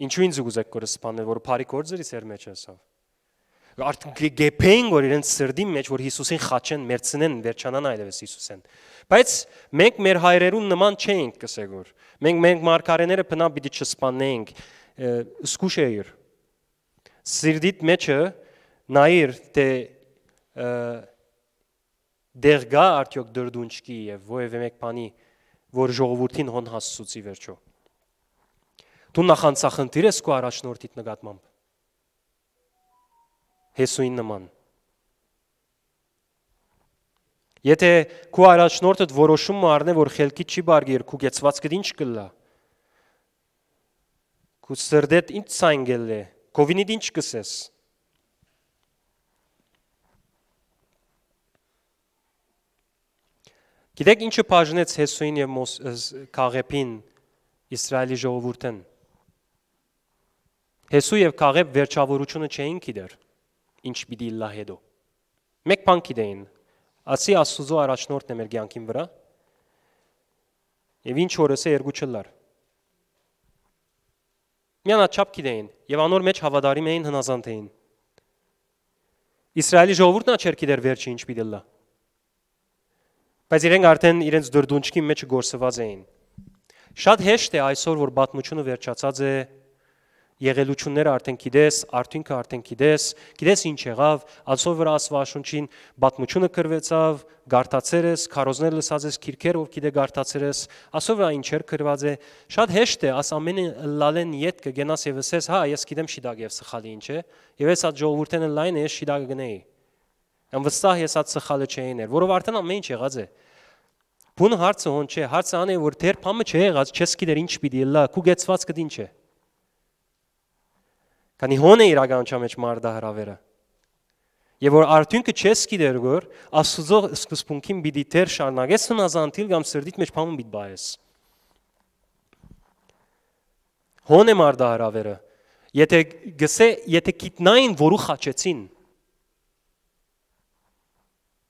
Ինչու ինձ ուզեք կորը սպանել, որ բարի գործերից էր մեջ ասավ։ Արդեն գեփեն որ իրենց սրդի մեջ որ Հիսուսին խաչեն, մերցնեն, վերջանան այլևս Հիսուսեն։ Բայց մենք մեր հայրերուն նման չենք կսեգուր։ Մենք մենք մարգարեները բնա պիտի չսպանենք, սկուշեյր։ Սիրդիդ մեջը նայիր թե դե, դեր գա արդյոք դրդունջկի եւ որևէ մեկ բանի որ ժողովրդին հոն հասցուցի վերջո դու նախանցախնդիր ես քո առաջնորդիդ նկատմամբ հեսուին նման Եթե քո առաջնորդդ որոշում առնե որ խելքի չի բարգեր քու գեցվածքդ ինչ կլա քու սրդեդ ինչ ցանգել է կովինիդ ինչ կսես Գիտեք ինչը բաժնեց Հեսուին եւ Քաղեփին Իսրայելի ժողովուրդին։ Հեսու եւ Քաղեփ վերջավորությունը չէին գիտեր, ինչ պիտի լա հետո։ Մեկ բան գիտեին, ասի Աստուծո առաջնորդն է մեր ցանկին վրա։ Եվ ինչ օրս է երկու չլար։ Միանաչափ գիտեին եւ անոր մեջ հավատարիմ էին հնազանդեին։ Իսրայելի ժողովուրդն աչեր գիտեր վերջը ինչ պիտի լա։ Բայց իրենք արդեն իրենց դրդունջքի մեջ գործված էին։ Շատ հեշտ է այսօր, որ պատմությունը վերջացած է, եղելությունները արդեն գիտես, արդյունքը արդեն գիտես, գիտես ինչ եղավ, այսօր վրա ասվաշունչին պատմությունը կրվեցավ, գարտացերես, քարոզներ լսածես քիրքեր, ով գիտե գարտացերես, այսօր վրա ինչեր կրված է։ Շատ հեշտ է աս ամենը լալեն յետ կգնաս եւ ասես, հա, ես գիտեմ շիդագ եւ սխալի ինչ է, եւ ես այդ ժողովուրդենը լայն է, ես շիդագ գնեի։ Անվստահ ես այդ սխալը չէին էր, որով արդեն ամեն ինչ եղած է։ Բուն հարցը հոն չէ, հարցը ան է որ դեր փամը չէ եղած, չես գիտեր ինչ պիտի լա, քու գեցված կդին չէ։ Քանի հոն է իրականության մեջ մարդա հրավերը։ Եվ որ արդյունքը չես գիտեր որ Աստուծո սկզբունքին պիտի դեր շարնագես հնազանդիլ կամ սրդիտ մեջ փամը պիտի բայես։ Հոն է մարդա հրավերը։ Եթե գսե, եթե գիտնային որու խաչեցին,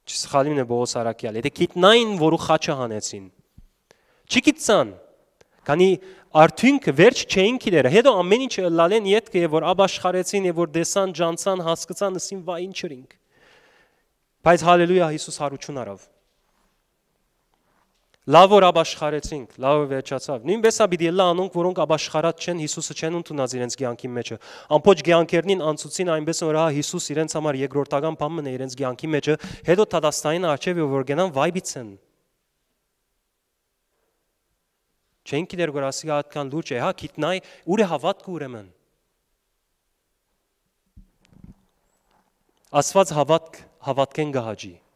Չսխալիմն է Բողոս Արաքյալ։ Եթե քիտնային, որու խաչը հանեցին։ Չի գիտցան։ Քանի արդյունք վերջ չէին գիտերը։ Հետո ամեն ինչը լալեն յետքը եւ որ աբաշխարեցին եւ որ դեսան, ջանցան, հասկացան, ասին վա ինչ չրինք։ Բայց հալելույա Հիսուս հարություն արավ։ Լավ որ աբաշխարեցինք, լավ որ վերջացավ։ Նույնպես ա պիտի լա անոնք, որոնք աբաշխարած չեն, Հիսուսը չեն ընդունած իրենց ցանկի մեջը։ Ամբողջ ցանկերնին անցուցին այնպես որ հա Հիսուս իրենց համար երկրորդական բանն է իրենց ցանկի մեջը, հետո տադաստային արջև որ գնան վայբիցեն։ Չեն գիտեր որ ասի հատկան լուրջ է, հա գիտնայ ուր է հավատքը ուրեմն։ Աստված հավատք հավատքեն գահաճի։ հավատք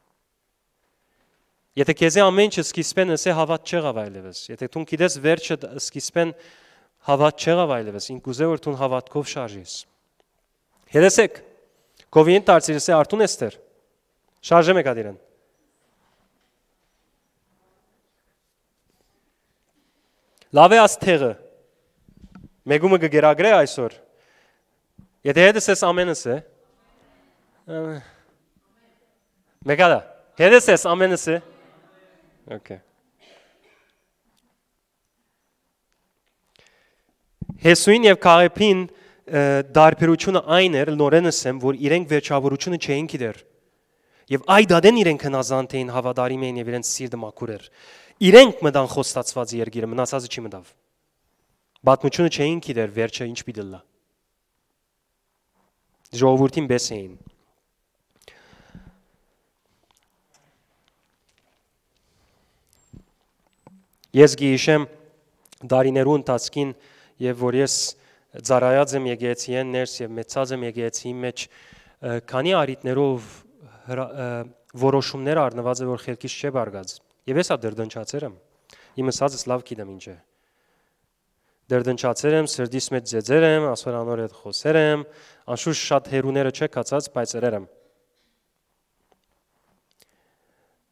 Եթե քեզի ամեն ինչը սկիզբեն ասե հավատ չեղավ այլևս, եթե դու գիտես վերջը սկիզբեն հավատ չեղավ այլևս, ինքու զե որ դու հավատքով շարժես։ Երեսեք, Կովին տարցիրսե Արտուն Էստեր։ Շարժեմ եկա դիրան։ Լավ է աս թեղը։ Մեգումը կգերագրե այսօր։ Եթե հետս ես ամենս է։ Մեկալա։ Հետս ես ամենս է։ Okay. Հեսուին եւ Քարեփին դարբերությունը այն էր նորենս եմ, որ իրենք վերջավորությունը չէին գիտեր։ Եվ այդ ադեն իրենք հնազանդ էին հավատարիմ էին եւ իրենց սիրտը մաքուր էր։ Իրենք մտան խոստացված երկիրը, մնացածը չի մտավ։ Պատմությունը չէին գիտեր վերջը ինչ պիտի լա։ Ժողովրդին բես էին։ Ես գիշեմ դարիներու ընթացքին եւ որ ես ծարայած եմ եկեցի են ներս եւ մեծած եմ եկեցի մեջ քանի արիտներով որոշումներ առնված է որ քերքից չէ բարգած եւ ես ա դրդնչացեր եմ իմս ասած լավ գիտեմ ինչ է դերդնչացեր եմ, սրդիս մեջ ձեձեր եմ, ասոր անոր հետ խոսեր եմ, անշուշտ շատ հերուները չէ կացած, բայց երեր եմ։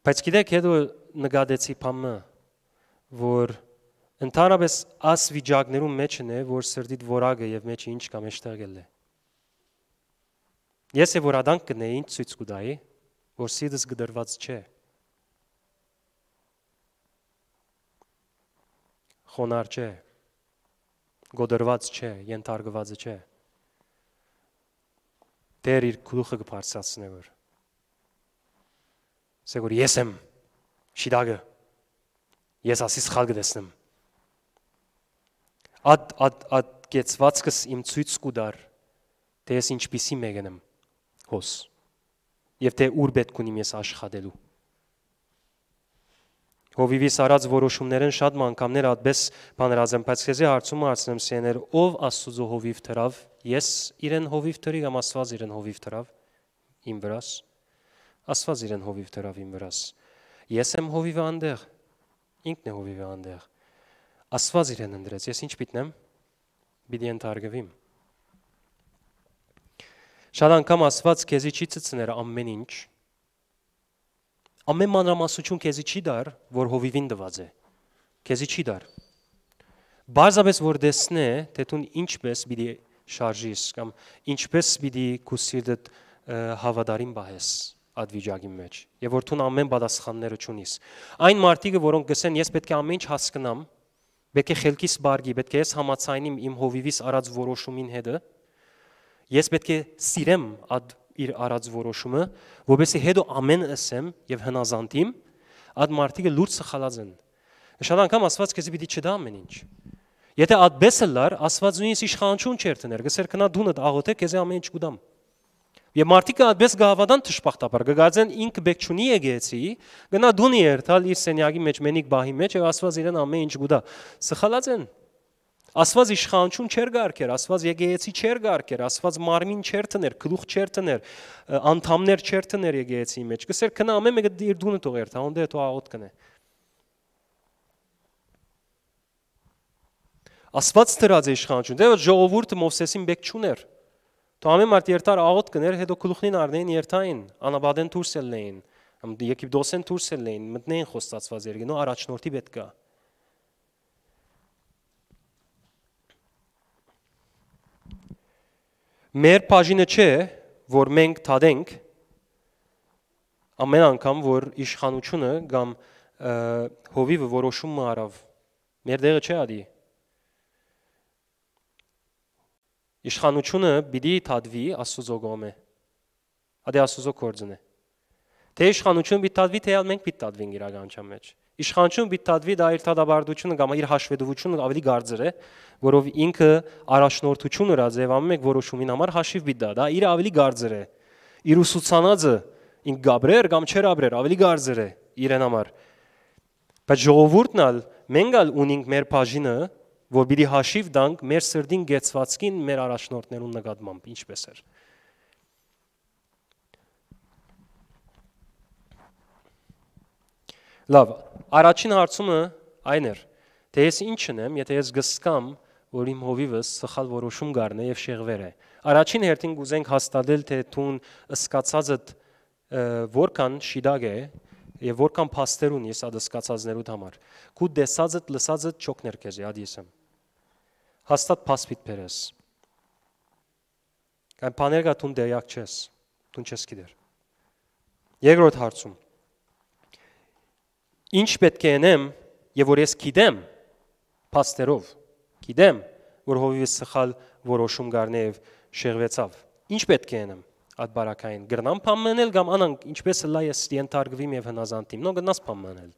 Բայց գիտեք, հետո նկատեցի փամը, որ ընդհանրապես աս վիճակներում մեջն է, որ սրդիդ որակ է եւ մեջը ինչ կամ էշտեղել է։ Ես է որ ադանք կնեին ցույց կուտայի, որ սիրտս գդրված չէ։ Խոնար չէ։ Գոդրված չէ, ենթարկված չէ։ Տեր իր գլուխը կբարձրացնե որ։ Սեգուր ես եմ շիդագը Ես ասի սխալ գտեսնեմ։ Ադ ադ ադ կեցվածքս իմ ցույց կուդար, թե ես ինչպիսի մեղն եմ հոս։ Եվ թե ուր պետք ունիմ ես աշխատելու։ Հովիվիս արած որոշումներն շատ մանկամներ ադպես բանրազեմ, բայց քեզի հարցումը արցնեմ սեներ, ով Աստուծո հովիվ թրավ, ես իրեն հովիվ թրի կամ Աստված իրեն հովիվ թրավ իմ վրաս։ Աստված իրեն հովիվ թրավ իմ վրաս։ Ես եմ հովիվը անտեղ ինքն է հովիվը անտեղ։ Աստված իրեն ընդրեց, ես ինչ պիտնեմ, պիտի ընդարգվիմ։ Շատ անգամ Աստված քեզի չի ծծներ ամեն ինչ։ Ամեն մանրամասնություն քեզի չի դար, որ հովիվին դված է։ Քեզի չի դար։ Բարձրապես որ դեսնե, թե դու ինչպես պիտի շարժիս կամ ինչպես պիտի քո սիրտդ հավատարիմ բահես ադվիճակի մեջ եւ որ ցուն ամեն պատասխանները ճունիս այն մարդիկը որոնք գսեն ես պետք է ամեն ինչ հասկանամ պետք է խելքիս բարգի պետք է ես համացայնիմ իմ հովիվիս արած որոշումին հետը ես պետք է սիրեմ ադ իր արած որոշումը որովհետեւ հետո ամեն ասեմ եւ հնազանդիմ ադ մարդիկը լուրջ սխալած են շատ անգամ ասված քեզի պիտի չդա ամեն ինչ Եթե ադբեսը լար, ասված նույնիսկ իշխանություն չեր տներ, գսեր կնա դունդ աղոթե, քեզ ամեն ինչ կուդամ։ Եվ մարդիկը այդպես գահավադան թշպախտաբար գգարձեն ինքը բեք չունի եկեցի, գնա դունի երթալ իր սենյակի մեջ մենիկ բահի մեջ եւ ասված իրեն ամեն ինչ գուտա։ Սխալած են։ Աստված իշխանություն չեր գարկեր, Աստված եկեղեցի չեր գարկեր, Աստված մարմին չեր տներ, գլուխ չեր տներ, անդամներ չեր տներ եկեղեցի մեջ։ Կսեր քնա ամեն մեկը իր դունը թողեր, դա ոնդե դու աղոտ կնե։ Աստված դրած է իշխանություն, դե ժողովուրդը Մովսեսին բեք չուներ։ Թո ամեն մարդ երթար աղոտ կներ, հետո գլուխնին առնեին երթային, անաբադեն դուրս ելնեին, Եգիպտոսեն դուրս ելնեին, մտնեին խոստացված երկնո առաջնորդի պետքա։ Մեր բաժինը չէ, որ մենք թադենք ամեն անգամ, որ իշխանությունը կամ հովիվը որոշում առավ։ Մեր դերը չէ ադի։ Իշխանությունը պիտի թadvi Աստծո գոմե։ Ադե Աստծո կորձն է։ Թե իշխանություն պիտի թadvi, թե մենք պիտի թadvենք իրականության մեջ։ Իշխանություն պիտի թadvi դա իր թադաբարդությունը կամ իր հաշվետվությունը ավելի գարձր է, որով ինքը առաջնորդություն ուրա ձևանում է որոշումին համար հաշիվ պիտի դա, դա իր ավելի գարձր է։ Իր ուսուցանածը ինք գաբրեր կամ չերաբրեր ավելի գարձր է իրեն համար։ Բայց ժողովուրդն ալ մենք ալ ունենք մեր բաժինը, որ պիտի հաշիվ դանք մեր սրդին գեցվածքին մեր առաջնորդներուն նկատմամբ ինչպես էր։ Լավ, առաջին հարցումը այն էր, թե ես ինչ ունեմ, եթե ես գսկամ, որ իմ հովիվս սխալ որոշում գարն է եւ շեղվեր է։ Առաջին հերթին կուզենք հաստատել, թե ցուն սկացածդ որքան շիդագ է, եւ որքան փաստերուն ես ադսկացածներուդ համար։ Կու դեսածդ լսածդ չոքներ քեզ, ադիսեմ։ հա, հաստատ փասփիտ բերես։ Կան բաներ կա դու դեյակ չես, դու չես գիտեր։ Երկրորդ հարցում։ Ինչ պետք է անեմ, եւ որ ես գիտեմ փաստերով, գիտեմ, որ հովիվս սխալ որոշում գարնե եւ շեղվեցավ։ Ինչ պետք է անեմ այդ բարակային գրնամ փամենել կամ անանք ինչպես լա ես ենթարկվիմ եւ հնազանդիմ նո գնաս փամենել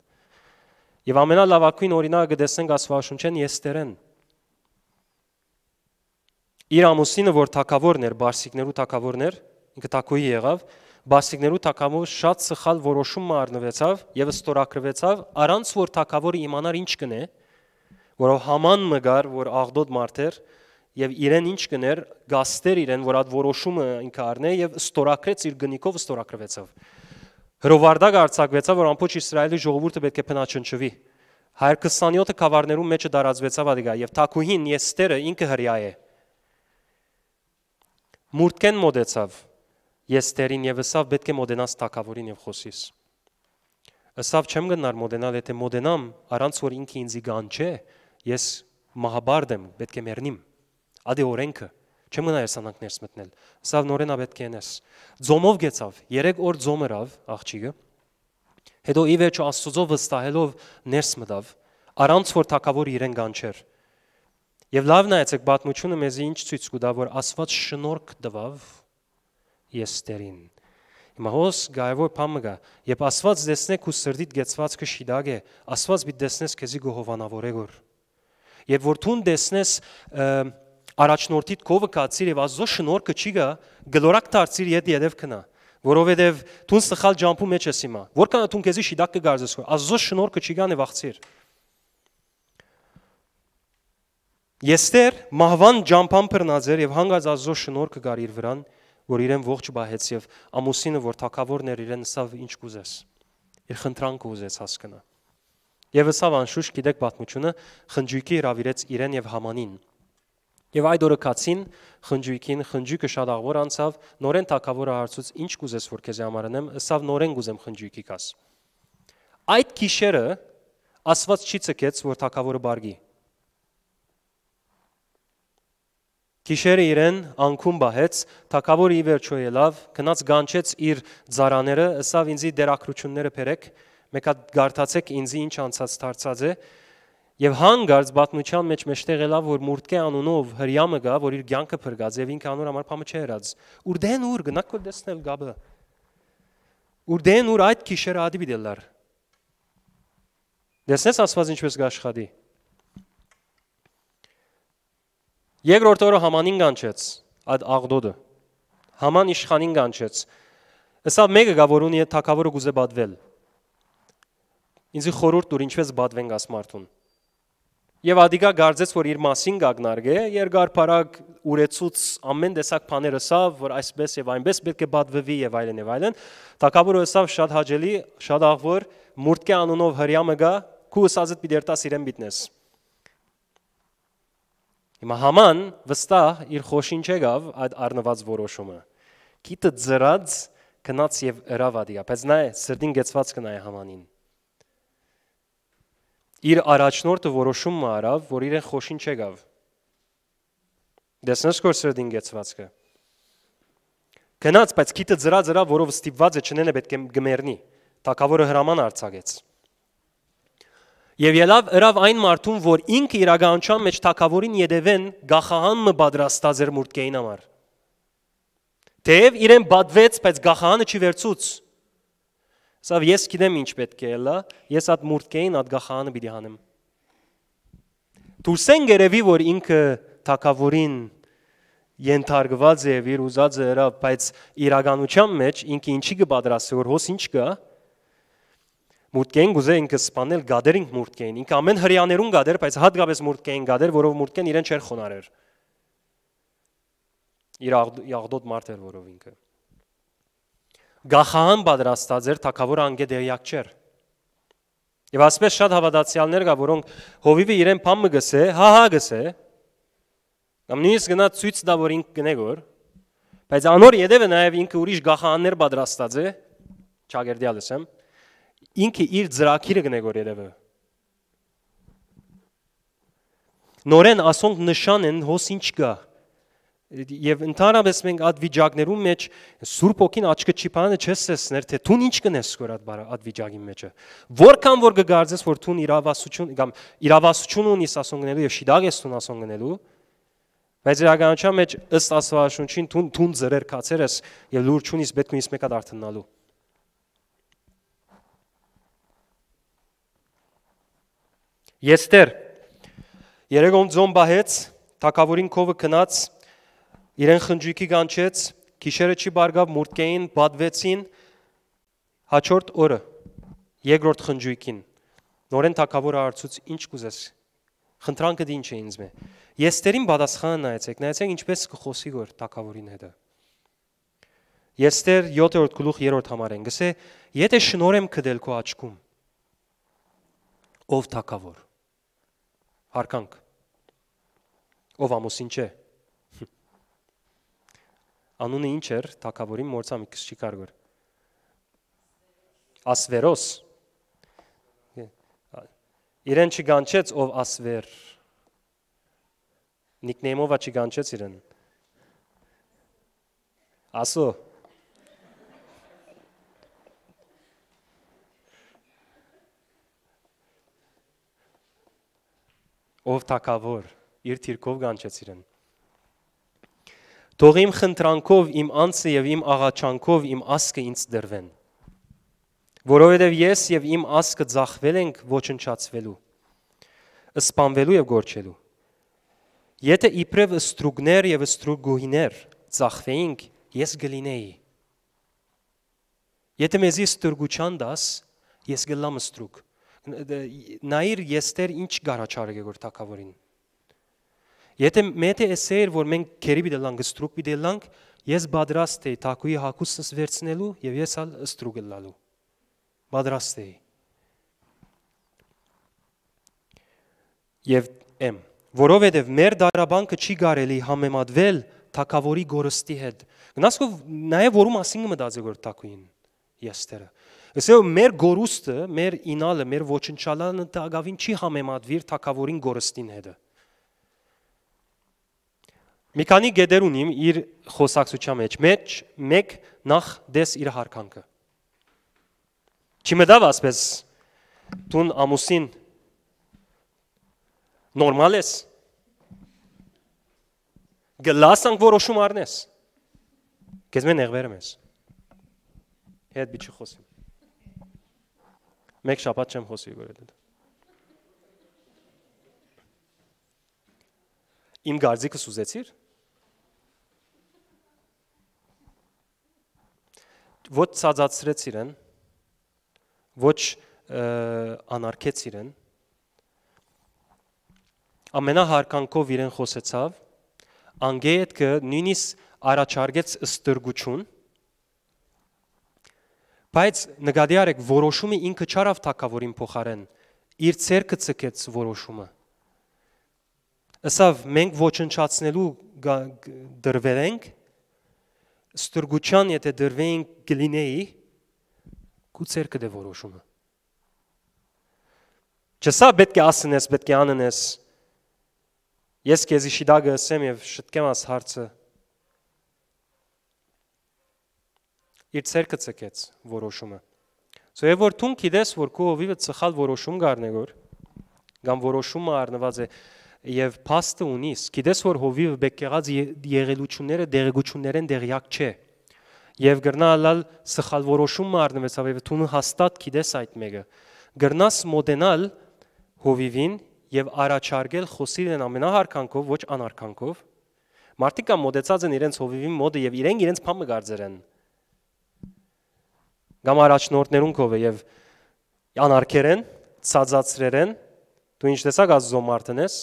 եւ ամենալավակույն օրինակը դեսենք աստվածաշունչեն եստերեն ես իր ամուսինը, որ թակավորն էր, բարսիկներու թակավորն էր, ինքը թակոյի եղավ, բարսիկներու թակավոր շատ սխալ որոշում առնվեցավ եւ ստորակրվեցավ, առանց որ թակավորը իմանար ինչ կնե, որով համան մգար, որ աղդոտ մարդ էր, եւ իրեն ինչ կներ, գաստեր իրեն, որ այդ որոշումը ինքը առնե եւ ստորակրեց իր գնիկով ստորակրվեցավ։ Հրովարդակ արྩակվեցավ, որ ամբողջ Իսրայելի ժողովուրդը պետք է փնաչնչվի։ 127 կավարներու մեջը դարածվեցավ ադիգա եւ Թակուհին Եստերը ինքը հрья է։ Մուրդկեն մոդեցավ։ Ես ստերին եւ ըսավ պետք է մոդենաս թակավորին եւ խոսիս։ Ըսավ չեմ գնար մոդենալ, եթե մոդենամ, առանց որ ինքը ինձի գան չէ, ես մահաբարդ եմ, պետք է մեռնիմ։ Ադե օրենքը չեմ գնա երսանակներս մտնել։ Ըսավ նորենա պետք է ենես։ Ձոմով գեցավ, 3 օր ձոմ ըրավ աղջիկը։ Հետո ի վերջո Աստծո վստահելով ներս մտավ, առանց որ թակավոր իրեն գան չէր։ Եվ լավ նայեցեք պատմությունը մեզի ինչ ցույց կտա, որ Աստված շնորհք տվավ Եստերին։ Հիմա հոս գայավոր փամը, երբ Աստված դեսնեք ու սրդիդ գեցվածքը շիդագ է, Աստված մի դեսնես քեզի գողովանավորե գոր։ Երբ որ ցուն դեսնես առաջնորդիդ կովը կացիր եւ ազո շնորհքը չի գա, գլորակ դարձիր ետ եդև քնա որովհետև ցուն սխալ ջամփու մեջ ես հիմա։ Որքան ցուն քեզի շիդակ կգարձես, ազո շնորհքը չի գան եւ աղցիր։ Եստեր մահվան ջամփան բռնաձեր եւ հանգած Աստծո շնորհքը գար իր վրան, որ իրեն ողջ բահեց եւ ամուսինը, որ թակավորն էր իրեն սավ ինչ կուզես։ Իր խնդրանքը ուզեց հասկնա։ Եվ սավ անշուշտ գիտեք պատմությունը խնջույքի հravirեց իրեն եւ Hamanին։ Եվ այդ օրը կացին խնջույքին խնջույքը շատ աղվոր անցավ, նորեն թակավորը հարցուց ինչ կուզես որ քեզ համարանեմ, սավ նորեն կուզեմ խնջույքի կաս։ Այդ քիշերը Աստված չի ցկեց, որ թակավորը բարգի։ Գիշերը իրեն անկում բահեց, թակավորը ի վերջո ելավ, գնաց գանչեց իր ծարաները, ասավ ինձի դերակրությունները բերեք, մեկ հատ գարթացեք ինձի ինչ անցած դարձած է։ Եվ հանգարց բատնության մեջ մեջտեղ ելավ, որ Մուրտկե անունով հրյամը գա, որ իր ցանկը փրկած եւ ինքը անոր համար փամը չհերած։ Ուր դեն ուր գնաք որ դեսնել գաբը։ Ուր դեն ուր այդ գիշերը ադի բիդելար։ Դեսնես ասված ինչպես գաշխադի։ գա Երկրորդ օրը Համանին կանչեց այդ աղդոդը։ Haman իշխանին կանչեց։ Հեսա մեկը գա որ ունի թակավորը գուզե բադվել։ Ինձ խորուրդ ուր ինչպես բադվենք աս մարդուն։ Եվ Ադիգա գարձեց որ իր մասին գագնարգե, երկարփարակ ուրեցուց ամեն տեսակ բաներ ասավ, որ այսպես եւ այնպես պետք է բադվվի եւ այլն եւ այլն։ Թակավորը ասավ շատ հաճելի, շատ աղվոր, մուրտկե անունով հрьяմը գա, քու ասած դիդերտաս իրեն բիտնես։ Հիմա Համան վստահ իր խոշին չեղավ այդ առնված որոշումը։ Գիտը ծրած գնաց եւ հրավ ադի, բայց նա սրդին գեցված կնայ Համանին։ Իր առաջնորդը որոշումը արավ, որ իրեն խոշին չեղավ։ Դեսնես կոր սրդին գեցվածքը։ Գնաց, բայց գիտը ծրած հրա, որով ստիպված է չնենը պետք է գմերնի։ Թակավորը հրաման արցագեց։ Եվ ելավ հրավ այն մարդուն, որ ինքը իրականության մեջ թակավորին յետևեն գախահանը պատրաստած էր մուրտկեին համար։ Թեև իրեն բադվեց, բայց գախանը չի վերցուց։ Սա ես գիտեմ ինչ պետք է լա, ես այդ մուրտկեին այդ գախանը պիտի հանեմ։ Դուրսեն գերեվի, որ ինքը թակավորին ենթարկված է իր ուզածը հրա, բայց իրականության մեջ ինքը ինչի կպատրաստի, որ հոս ինչ կա, մուրտկեին գուզե ինքը սպանել գադերին մուրտկեին։ Ինքը ամեն հрьяաներուն գադեր, բայց հատկապես մուրտկեին գադեր, որով մուրտկեն իրեն չեր խոնարեր։ Իր աղդոտ մարդ էր, որով ինքը։ Գախահան պատրաստած էր թակավոր անգեդեյակ չեր։ Եվ ասպես շատ հավատացյալներ կա, որոնք հովիվը իրեն փամը գսե, հա հա գսե։ Կամ նույնիսկ գնա ցույց տա, որ ինքը գնեգոր։ Բայց անոր յետևը նաև ինքը ուրիշ գախահաններ պատրաստած է, չագերդիալս եմ ինքը իր ծրակիրը գնեգոր երևը նորեն ասոնք նշան են հոս ինչ կա եւ ընդհանրապես մենք այդ վիճակներում մեջ Սուրբ ոգին աչքը չի բանը չես տեսներ թե ցուն ինչ կնես սկորատ բարա այդ վիճակի մեջը որքան որ գգարձես որ ցուն իրավասություն կամ իրավասություն ունի ասոնգնելու եւ շիդագ ես ցուն ասոնգնելու Բայց իրականության մեջ ըստ Աստվածաշունչին ցուն ցուն զրեր կացերես եւ լուրջ ունիս պետք ունիս մեկը դարտնալու։ Եստեր Երեգոն ձոն բահեց, թակավորին քովը քնած, իրեն խնջույքի գանչեց, գիշերը չի բարգավ մուրտկեին բադվեցին հաջորդ օրը երկրորդ խնջույքին նորեն թակավորը արծուց ինչ կուզես խնդրանքը դինչ է ինձ մե եստերին պատասխանը նայեցեք նայեցեք ինչպես կխոսի գոր թակավորին հետը եստեր 7-րդ գլուխ 3-րդ համարեն գսե եթե շնորեմ կդել քո աչքում ով թակավոր հարկանք։ Ով ամուսին չէ։ Անունը ինչ էր, թակավորին մորցա մի քիչ չկարգոր։ Ասվերոս։ Իրեն չգանչեց ով ասվեր։ Նիկնեյմովա չգանչեց իրեն։ Ասո ով թակավոր իր թիրքով գանչեցիր են Թող իմ խնդրանքով, իմ անձը եւ իմ աղաչանքով իմ ասկը ինձ դրվեն։ Որովհետեւ ես եւ իմ ասկը ծախվել ենք ոչնչացվելու, սպանվելու եւ գործելու։ Եթե իբրև ստրուգներ եւ ստրուգուհիներ ծախվեինք, ես գլինեի։ Եթե մեզի ստրուգուչան դաս, ես գլամ ստրուգ նայիր եստեր ինչ գարաչարը Գեգոր Թակավորին։ Եթե մեթե էսեր որ մենք քերի բիդելանք ստրուկ բիդելանք, ես պատրաստ եի Թակուի հակուսս վերցնելու եւ ես ալ ստրուկ լալու։ Պատրաստ եի։ Եվ M, որովհետև մեր դարաբանքը չի կարելի համեմատվել Թակավորի գորստի հետ։ Գնացքով նաեւ որում ասինը մտածել որ Թակուին եստերը Այսօ մեր գորուստը, մեր ինալը, մեր ոչնչալանը տագավին չի համեմատվիր թակավորին գորստին հետը։ Մի քանի գեդեր ունիմ իր խոսակցության մեջ։ Մեջ մեկ նախ դես իր հարկանքը։ Չի մտավ ասպես տուն ամուսին նորմալ ես։ Գլասանք որոշում առնես։ Կեզ մեն եղվերեմ ես։ Հետ բիչի խոսիմ մեկ շաբաթ չեմ խոսի գրել դա։ Իմ գարձիկս ուզեցիր։ Ոչ ցածացրեց իրեն, ոչ անարգեց իրեն։ Ամենահարկանքով իրեն խոսեցավ։ Անգեյետը նույնիսկ առաջարկեց ըստրգություն Բայց նկատի արեք որոշումը ինքը չարավ թակավորին փոխարեն։ Իր ցերկը ցկեց որոշումը։ Ասավ մենք ոչնչացնելու դրվել ենք ստրգության եթե դրվեինք գլինեի քու ցերկը դե որոշումը Չսա պետք է ասնես, պետք է աննես։ Ես քեզի շիդագը ասեմ եւ շտկեմ աս հարցը իր ցերկը ցկեց որոշումը։ Սա եւ որ դու գիտես, որ քո հովիվը ցխալ որոշում կառնեգոր, կամ որոշումը առնված է եւ փաստը ունիս, գիտես որ հովիվը բեկեղած եղելությունները, դեղեցություններեն դեղյակ չէ։ Եվ գրնալալ սխալ որոշումը առնվեցավ եւ դու հաստատ գիտես այդ մեկը։ Գրնաս մոդենալ հովիվին եւ առաջարկել խոսիր են ամենահարկանքով, ոչ անարկանքով։ Մարդիկ կամ մոդեցած են իրենց հովիվի մոդը եւ իրենք իրենց փամը գարձերեն։ իրեն Կամ առաջնորդներուն կով է եւ անարքերեն, ցածածրերեն, դու ինչ տեսակ Աստծո մարդն ես։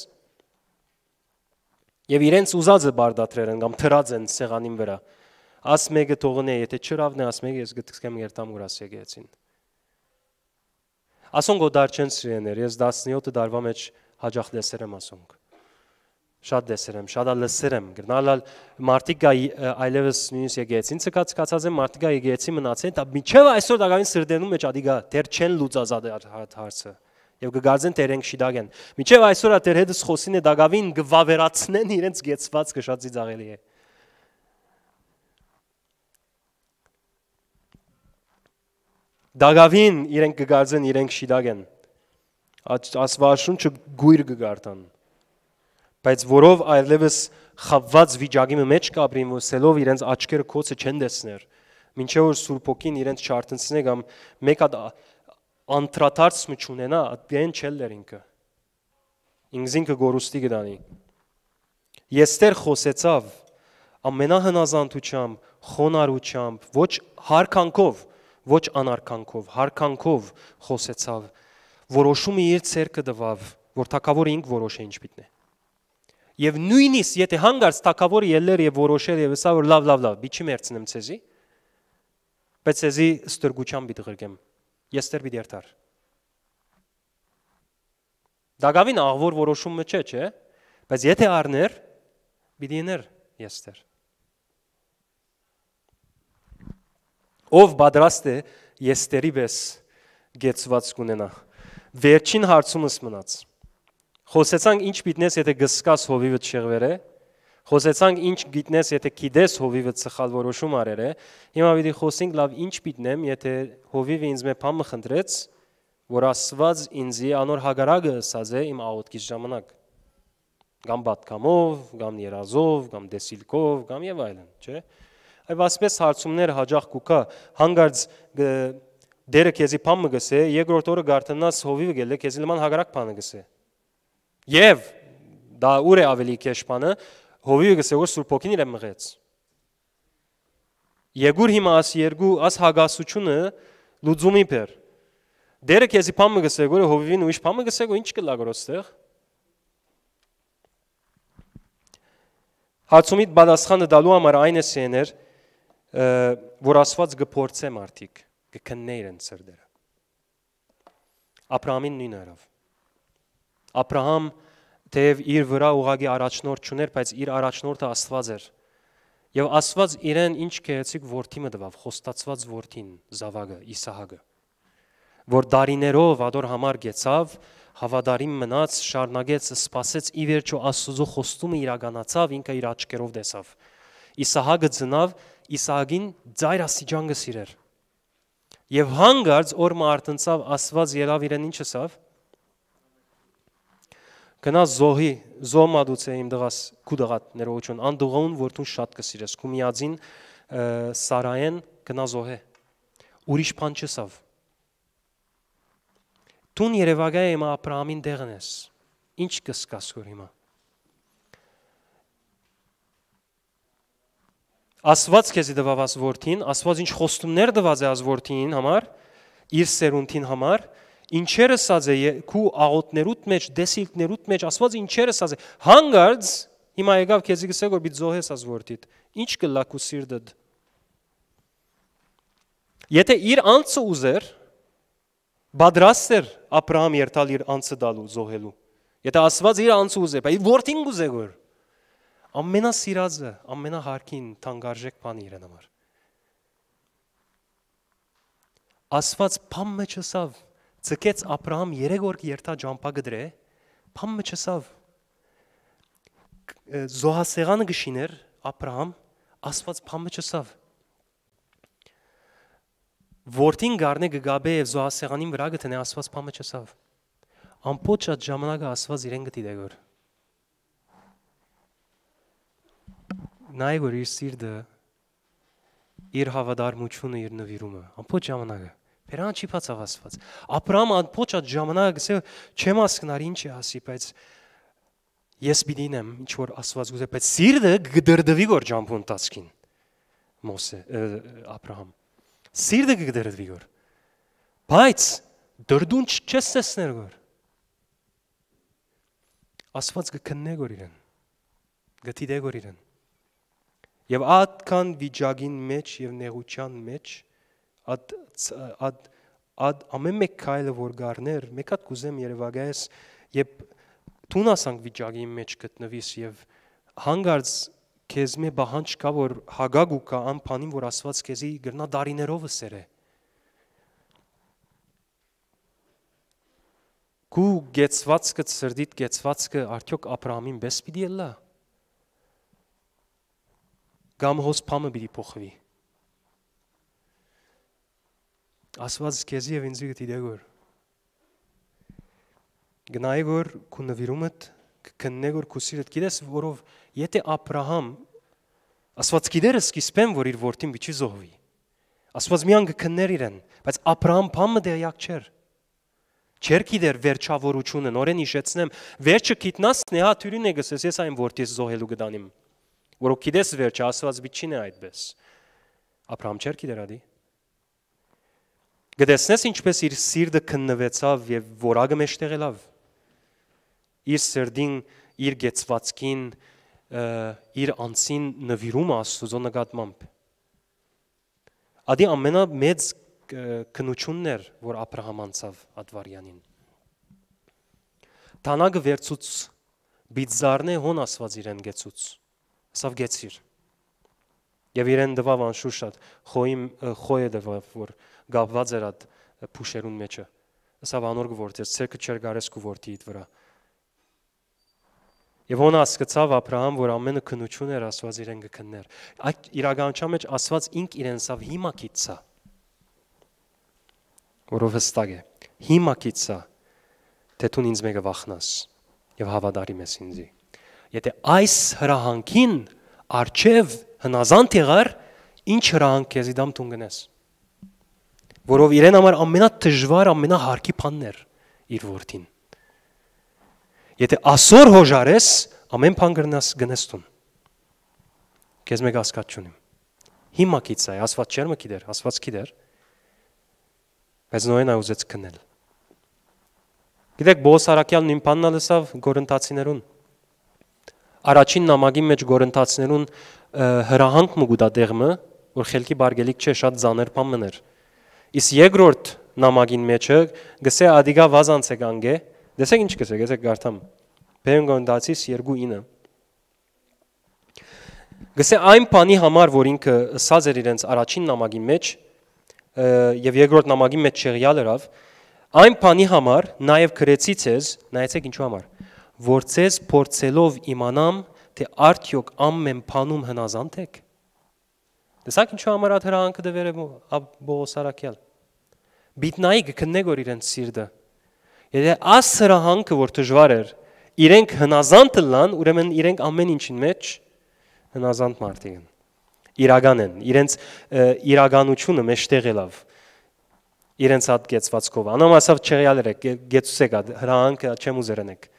Եվ իրենց ուզածը բարդատրեր են կամ թրած են սեղանին վրա։ Աս մեկը թողնե, եթե չրավն է, աս մեկը ես գտքսկեմ երտամ ուրաս եկեցին։ Ասոնք օդար չեն սիրեներ, ես 17 դարվա մեջ հաջախ լեսեր եմ ասոնք շատ դեսեր եմ, շատ լսեր եմ, գրնալալ մարդիկ գա այլևս նույնիսկ եկեցին, ցկած ցկացած եմ մարդիկ գա եկեցին մնացին, դա միջև այսօր դակային սրդերնում մեջ ադիգա դեռ չեն լուծազադ հարցը։ Եվ գգարձեն տերենք շիդագեն։ Միջև այսօր ա դեր հետս խոսին է դակավին գվավերացնեն իրենց գեցված շատ զիծաղելի է։ Դակավին իրենք գգարձեն իրենք շիդագեն։ Ասվաշուն չգույր գգարտան բայց որով այլևս խավված վիճակի մեջ կապրին, որ սելով իրենց աչքերը կոցը չեն դեսներ, մինչև որ Սուրբ Օքին իրենց չարտնցնե կամ մեկ հատ անտրատարս մը չունենա, դեն չելներ ինքը։ Ինքզինքը գորուստի գտանի։ Եստեր խոսեցավ ամենահնազանդությամբ, խոնարհությամբ, ոչ հարկանքով, ոչ անարկանքով, հարկանքով խոսեցավ, որոշումը իր ցերկը տվավ, որ թակավոր ինք որոշե ինչ պիտի եւ նույնիսկ եթե հանգարց թակավորը ելներ եւ որոշեր եւ հեսա որ լավ լավ լավ մի չմերցնեմ ցեզի բայց ցեզի ստրգուչան պիտի գրգեմ ես դեռ պիտի երթար դագավին աղվոր որոշումը չէ չէ բայց եթե առներ պիտի ներ ես դեռ ով պատրաստ է եստերի պես գեցված կունենա վերջին հարցումս մնաց Խոսեցանք ինչ պիտնես, եթե գսկաս հովիվդ շեղվեր է, խոսեցանք ինչ գիտնես, եթե գիտես հովիվդ սխալ որոշում արել է, հիմա պիտի խոսենք լավ ինչ պիտնեմ, եթե հովիվը ինձ մե փամը խնդրեց, որ Աստված ինձի անոր հագարագը ասած է իմ աղոթքի ժամանակ կամ բատկամով, կամ երազով, կամ դեսիլկով, կամ եւ այլն, չէ՞։ Այդ ասպես հարցումներ հաջող կուկա, հանգարց դերը քեզի փամը գսե, երկրորդ օրը գարտնաս հովիվը գելը քեզի նման հագարակ փանը գսե։ Եվ դա ուր է ավելի կեշպանը, հովիվս որ Սուրբ Հոգին իրեն մղեց։ Եգուր հիմա աս երկու աս հագասությունը լուծումի փեր։ Դերը քեզի փամը գսեգորը հովիվին ու իշ փամը գսեգո ինչ կլա գրոստեղ։ Հարցումիդ բադասխանը դալու համար այն է սեներ, որ ասված գփորձեմ արդիկ, գքննեին սրդերը։ Աբրահամին նույն արավ։ Աբ รา համ թեև իր վրա ուղագի առաջնորդ չուներ, բայց իր առաջնորդը Աստված էր։ Եվ Աստված իրեն ինչ կեցիկ որդի մը տվավ, խոստացված որդին, Զավագը, Իսահակը, որ դարիներով ադոր համար գեցավ, հավատարիմ մնաց, շարնագեց, սпасեց ի վերջո Աստծո խոստումը իրականացավ, ինքը իր աչքերով տեսավ։ Իսահակը ծնավ, Իսահակին ծայր աստիճան գսիրեր։ Եվ հանգարց օր մարտնցավ Աստված ելավ իրեն ինչսավ, Գնա զոհի, զոհմադուց է իմ դղաս կուդղատ ներողություն, անդուղուն որդուն շատ կսիրես, կու միածին սարայեն գնա զոհե, ուրիշ պան չսավ։ Դուն երևագա է իմա ապրամին դեղն ես, ինչ կսկաս գոր իմա։ Ասված կեզի դվավ ասվորդին, ասված ինչ խոստումներ դված է ասվորդին համար, իր սերունթին համար, ինչերը սած է քու աղոտներուտ մեջ, դեսիլքներուտ մեջ, ասված ինչերը սած է։ Հանգարց հիմա եկավ քեզի գսե որ բի զոհես աս որդիդ։ Ինչ կլա քու սիրտդ։ Եթե իր անձը ուզեր, բադրաստ էր Աբրահամ երթալ իր անձը դալու զոհելու։ Եթե ասված իր անձը ուզեր, բայց որդին ուզեր որ ամենասիրածը, ամենահարքին թանկարժեք բան իրեն համար։ Ասված փամ մեջսավ Ցկեց Աբրահամ 3 օր երթա ջամփա գդրե, փամը չսավ։ Զոհասեղանը գշիներ Աբրահամ, Աստված փամը չսավ։ Որտին գարնե գգաբե եւ զոհասեղանին վրա գտնե Աստված փամը չսավ։ Ամբողջ այդ ժամանակը Աստված իրեն գտի դեգոր։ Նայ որ իր սիրտը իր հավատարմությունը իր նվիրումը ամբողջ ժամանակը Բերան չի փացավ Աստված։ Աբրահամ ոչ այդ ժամանակ գսե չեմ հասկնար ինչ է ասի, բայց ես պիտին եմ ինչ որ Աստված գուզե, բայց սիրտը գդրդվի գոր ջամփու ընտածքին։ Մոսե Աբրահամ։ Սիրտը գդրդվի գոր։ Բայց դրդուն չես տեսներ գոր։ Աստված կքննե գոր իրեն։ Գտի դե գոր իրեն։ Եվ ատքան վիճակին մեջ եւ նեղության մեջ Այդ այդ այդ ամեն մեկ քայլը որ գարներ, մեկ հատ կուզեմ Երևանայես, երբ տուն ասանք վիճակի մեջ գտնվիս եւ հանգարց քեզ մի բանջ կա որ հագագ ու կա անփանին որ Աստված քեզի գրնա դարիներով սերը Գու գեցվածքը սրդիտ գեցվածքը արդյոք Աբրահամին պես պիտի լա Գամ հոս փամը պիտի փոխվի Աստված քեզ եւ ինձ գիտի դեգոր։ Գնայ որ քու նվիրումդ կքննե որ քու սիրդ գիտես որով եթե Աբրահամ Աստված գիտեր սկիզբեն որ իր որդին վիճի զոհվի։ Աստված միան կքններ իրեն, բայց Աբրահամ փամը դե յակ չէր։ Չեր գիտեր վերջավորությունը, նորեն հիշեցնեմ, վերջը գիտնաս նեհա թյուրին է գսես, ես այն որդիս զոհելու գտանիմ։ Որոք գիտես վերջը, Աստված վիճին է այդպես։ Աբրահամ չեր գիտեր ադի։ Գտեսնես ինչպես իր սիրտը քննվեցավ եւ որակը մեջտեղ ելավ։ Իր սրդին, իր գեցվածքին, իր անձին նվիրումը Աստծո նկատմամբ։ Ադի ամենամեծ քնություններ, որ Աբրահամ անցավ Ադվարյանին։ Տանակը վերցուց բիծարնե հոն ասված իրեն գեցուց։ Սավ գեցիր։ Եվ իրեն դվավ անշուշտ խոյի խոյը դվավ որ գալված էր այդ փուշերուն մեջը սա վանոր գործեց ցերկը չեր գարես կու որտի իդ վրա Եվ ոն ասկացավ Աբրահամ, որ ամենը քնություն էր Աստված իրեն գքններ։ Այդ իրականության մեջ Աստված ինք իրենսավ հիմա կիցա։ Որով հստակ է։ Հիմա կիցա, թե դու ինձ մեկը վախնաս եւ հավատարի մեզ ինձի։ Եթե այս հրահանգին արչև հնազանդ եղար, ինչ հրահանգ քեզի դամ տուն գնես որով իրեն համար ամենաթժվար, ամենահարկի բաններ իր որդին։ Եթե ասոր հոժարես, ամեն բան գրնաս գնես տուն։ Քեզ մեկ հասկաց չունիմ։ Հիմա կից է, ասված չեր մը գիտեր, ասված գիտեր։ Բայց նոյն ուզեց քնել։ Գիտեք, Բոս Արաքյանն իմ բաննա լսավ գորընտացիներուն։ Առաջին նամակի մեջ գորընտացիներուն հրահանգ մը գուտա դեղմը, որ խելքի բարգելիկ չէ, շատ զաներ բան մներ։ Իս երկրորդ նամակին մեջը գսե ադիգա վազանց է կանգե, դեսեք ինչ գսե, գսեք գարթամ, պերնգոնդացիս երկու ինը։ Գսե այն պանի համար, որ ինքը սազ էր իրենց առաջին նամագին մեջ և երկրորդ նամագին մեջ չեղյալ երավ, այն պանի համար նաև գրեցի ձեզ, նայեցեք ինչու համար, որ ձեզ փորձելով իմանամ, թե արդյոք ամեն պանում հնազանդ եք, Տեսակ ինչու համար այդ հրանքը դվեր է Բողոս Արաքյալ։ Բիտնայի կքննեք որ իրենց սիրտը։ Եթե աս հրանքը որ դժվար էր, իրենք հնազանդ լան, ուրեմն իրենք ամեն ինչին մեջ հնազանդ մարդիկ են։ Իրական են, իրենց իրականությունը մեջտեղ է լավ իրենց հատ գեցվածքով։ Անամ ասավ չեղյալ երեք, գեցուսեք այդ հրանքը չեմ ուզերնեք։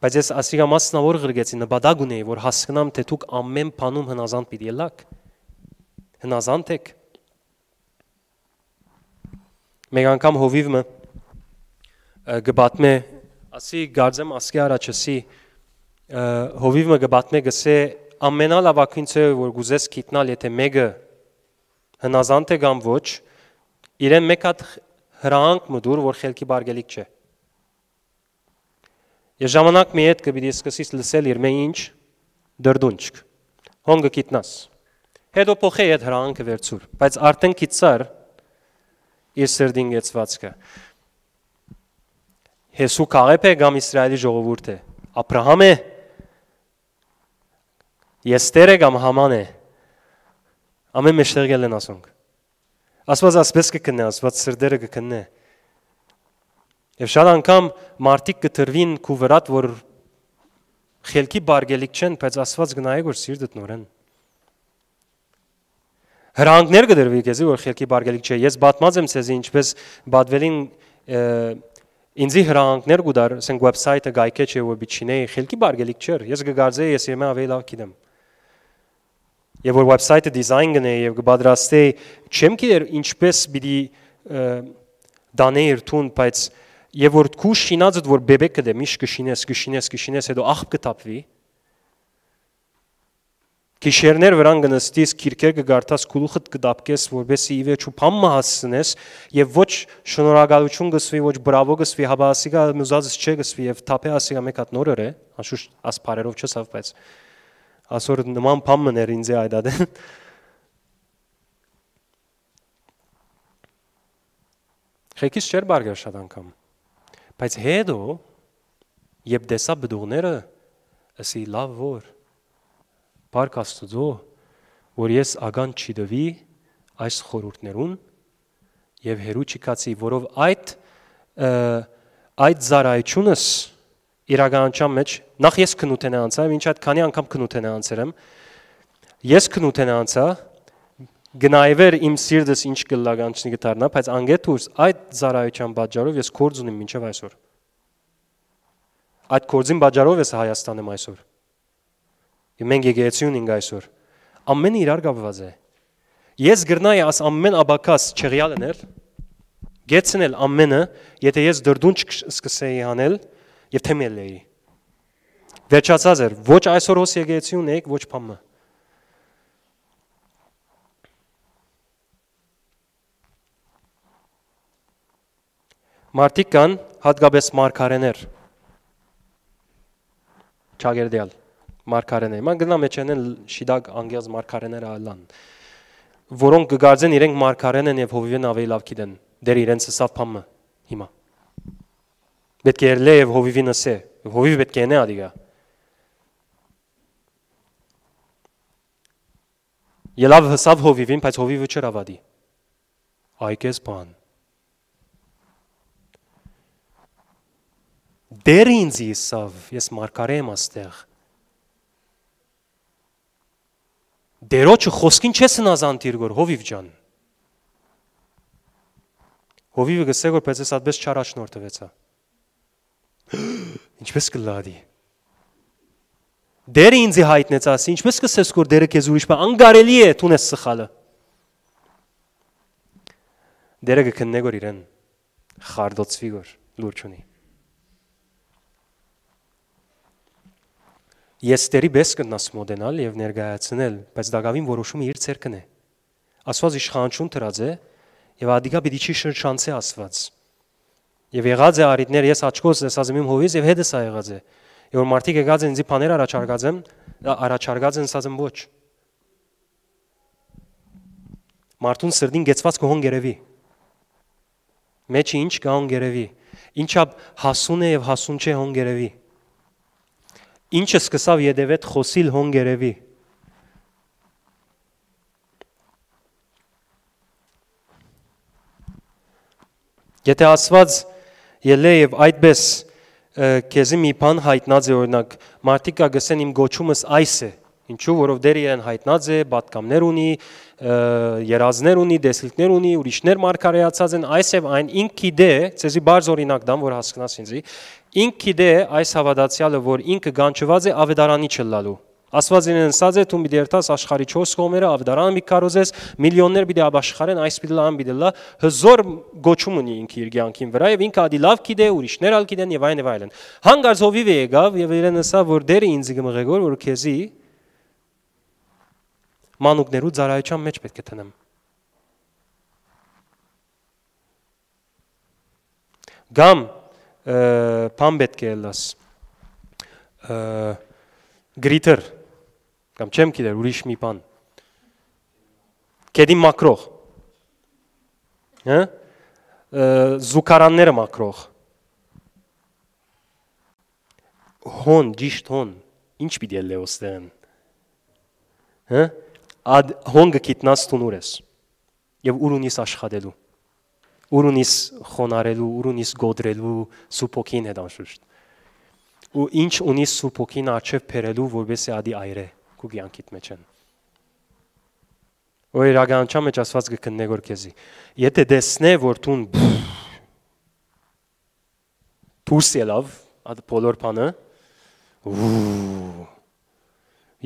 Բայց ես ասիգա մասնավոր գրգեցի նպատակ ունեի, որ հասկանամ, թե դուք ամեն բանում հնազանդ պիտի ելակ հնազանդ եք։ Մեկ անգամ հովիվը գբատմե, ասի գարձեմ ասկի առաջսի, հովիվը գբատմե գսե ամենալավակինց է, որ գուզես քիտնալ, եթե մեկը հնազանդ է կամ ոչ, իրեն մեկ հատ հրանք մդուր, որ խելքի բարգելիք չէ։ Ես ժամանակ մի հետ կպիտի սկսիս լսել իր մե ինչ դրդունջք։ Հոնգը գիտնաս հետո փոխե այդ հրանքը վերցուր, բայց արդեն կիցար իր սրդին գեցվածքը։ Հեսու կարեպ է գամ Իսրայելի ժողովուրդ է։ Աբրահամ է։ Եստեր է գամ Համան է։ Ամեն մեջտեղ գելեն ասոնք։ Աստված ասպես կքննի, Աստված սրդերը կքննի։ Եվ շատ անգամ մարդիկ կտրվին քու վրատ, որ խելքի բարգելիք չեն, բայց Աստված գնάει որ սիրտդ նորեն հրանքներ կդրվի քեզի, որ խելքի բարգելիք չէ։ Ես բացմած եմ ցեզի ինչպես բադվելին ինձի հրանքներ գուդար, ասենք վեբսայթը գայքե չէ ու բիչինեի, խելքի բարգելիք չէր։ Ես գգարձեի, ես եմա ավելի լավ գիտեմ։ Եվ որ վեբսայթը դիզայն գնեի եւ կբադրաստեի, չեմ գիտեր ինչպես պիտի դաներ տուն, բայց եւ որ քու շինածդ որ բեբեկ կդեմ, իշ կշինես, կշինես, կշինես, հետո աղբ կտապվի։ Գիշերներ վրան գնստիս քիրքեր կգարտաս գլուխդ կդապկես, որբեսի ի վերջո փամը հասցնես եւ ոչ շնորհակալություն գսվի, ոչ բրավո գսվի, հաբասիգա մյուզածս չէ գսվի եւ թափե ասիգա մեկ հատ նորը, անշուշտ ասփարերով չսավ, բայց ասոր նման փամն էր ինձ այդ ադեն։ Խեքիս չեր բարգար շատ անգամ։ Բայց հետո երբ դեսա բդուղները, ասի լավ որ Փառք Աստծո, որ ես ագան չդվի այս խորհուրդներուն եւ հերու չկացի, որով այդ այդ զարայությունս իրականության մեջ նախ ես քնութենե անցա, ինչ այդ քանի անգամ քնութենե անցերեմ։ Ես քնութենե անցա, գնայվեր իմ սիրտս ինչ գլագանչնի գտարնա, բայց անգետուրս այդ զարայության պատճառով ես կորձ ունիմ մինչև այսօր։ Այդ կորձին պատճառով ես Հայաստանում այսօր։ Եվ մենք եկեղեցիուն ենք այսօր։ Ամենը իրար կապված է։ Ես գրնայի աս ամեն աբակաս չեղյալ ընել, գեցնել ամենը, եթե ես դրդուն չսկսեի անել եւ թեմել էի։ Վերջացած էր, ոչ այսօր հոս եկեղեցիուն եք, ոչ փամը։ Մարտիկ կան հատկապես մարգարեներ։ Չագերդյալ մարգարեներ։ Ման գնա մեջենեն շիդակ անգյազ մարգարեներ ալան։ Որոնք կգարձեն իրենք մարգարեն են եւ հովիվեն ավելի լավ գիտեն դեր իրենց սավ փամը հիմա։ Պետք է լե եւ հովիվին ասե։ Հովիվ պետք է նե ադիգա։ Ելավ հսավ հովիվին, բայց հովիվը չր ավադի։ Այկես բան։ Դեր ինձ իսավ, ես մարգարե եմ աստեղ Դերոջը խոսքին չես հնազանդիր գոր հովիվ ջան։ Հովիվը գսե որ պեցես այդպես չարաշնորթվեցա։ Ինչպես կլադի։ Դերը ինձի հայտնեց ասի, ինչպես կսես որ դերը քեզ ուրիշ բան անգարելի է տուն ես սխալը։ Դերը կքննե գոր իրեն խարդոցվի գոր լուրջ ունի։ Եստերի բես կնաս մոդենալ եւ ներգայացնել, բայց դակավին որոշումը իր ցերքն է։ Աստված իշխանություն դրած է եւ ադիգա պիտի չի շնչանցի Աստված։ Եվ եղած է արիտներ ես աչքոս ասած իմ հովից եւ հետս ա եղած է։ Եվ որ մարդիկ եկած են ինձի բաներ առաջարկած են, առաջարկած են ասած եմ ոչ։ Մարդուն սրդին գեցված կողոն գերեվի։ Մեջը ինչ կա հոն գերեվի։ Ինչա հասուն է եւ հասուն չէ հոն գերեվի ինչը սկսավ յեդևետ խոսիլ հոնգերևի Եթե ասված ելե եւ այդպես քեզի մի բան հայտնած է օրինակ մարդիկ կգսեն իմ գոչումս այս է Ինչու, որովհետև իրեն հայտնած է, պատկամներ ունի, երազներ ունի, դեսլիկներ ունի, ուրիշներ մարգարեացած են, այս եւ այն ինքի դե, ցեզի բարձ օրինակ դամ, որ հասկանաս ինձի, ինքի դե այս հավատացյալը, որ ինքը գանչված է ավետարանի չլալու։ Աստված ինեն ասած է, դու մի դերտաս աշխարի 4 կողմերը ավետարան մի կարոզես, միլիոններ պիտի դե աբաշխարեն, այս պիտի լան պիտի դե լա, հզոր գոչում ունի ինքը իր ցանկին վրա եւ ինքը ադի լավ գիտե, ուրիշներ ալ գիտեն եւ այն եւ այլն։ Հանգարց հովիվ եկավ եւ իրեն ասա, որ դերը ինձ գմղեգոր, որ քեզի մանուկներու ծարայության մեջ պետք է տնեմ։ Գամ բան պետք է լաս։ գրիտեր կամ չեմ գիտեր ուրիշ մի բան։ Կեդի մակրող։ Հա? Զուկարանները մակրող հոն, ճիշտ հոն, ինչ պիտի է լեոստեն։ Հա? ад հոնգը գիտնաս տուն ուրես եւ ուր ունիս աշխատելու ուր ունիս խոնարելու ուր ունիս գոդրելու սուփոքին հետ անշուշտ ու ինչ ունիս սուփոքին արչեվ բերելու որովհետեւ ադի այրե քու կյանքիդ մեջ են ու իրականչա մեջ ասված կքննե որ քեզի եթե դեսնե որ տուն դուրս ելավ այդ բոլոր բանը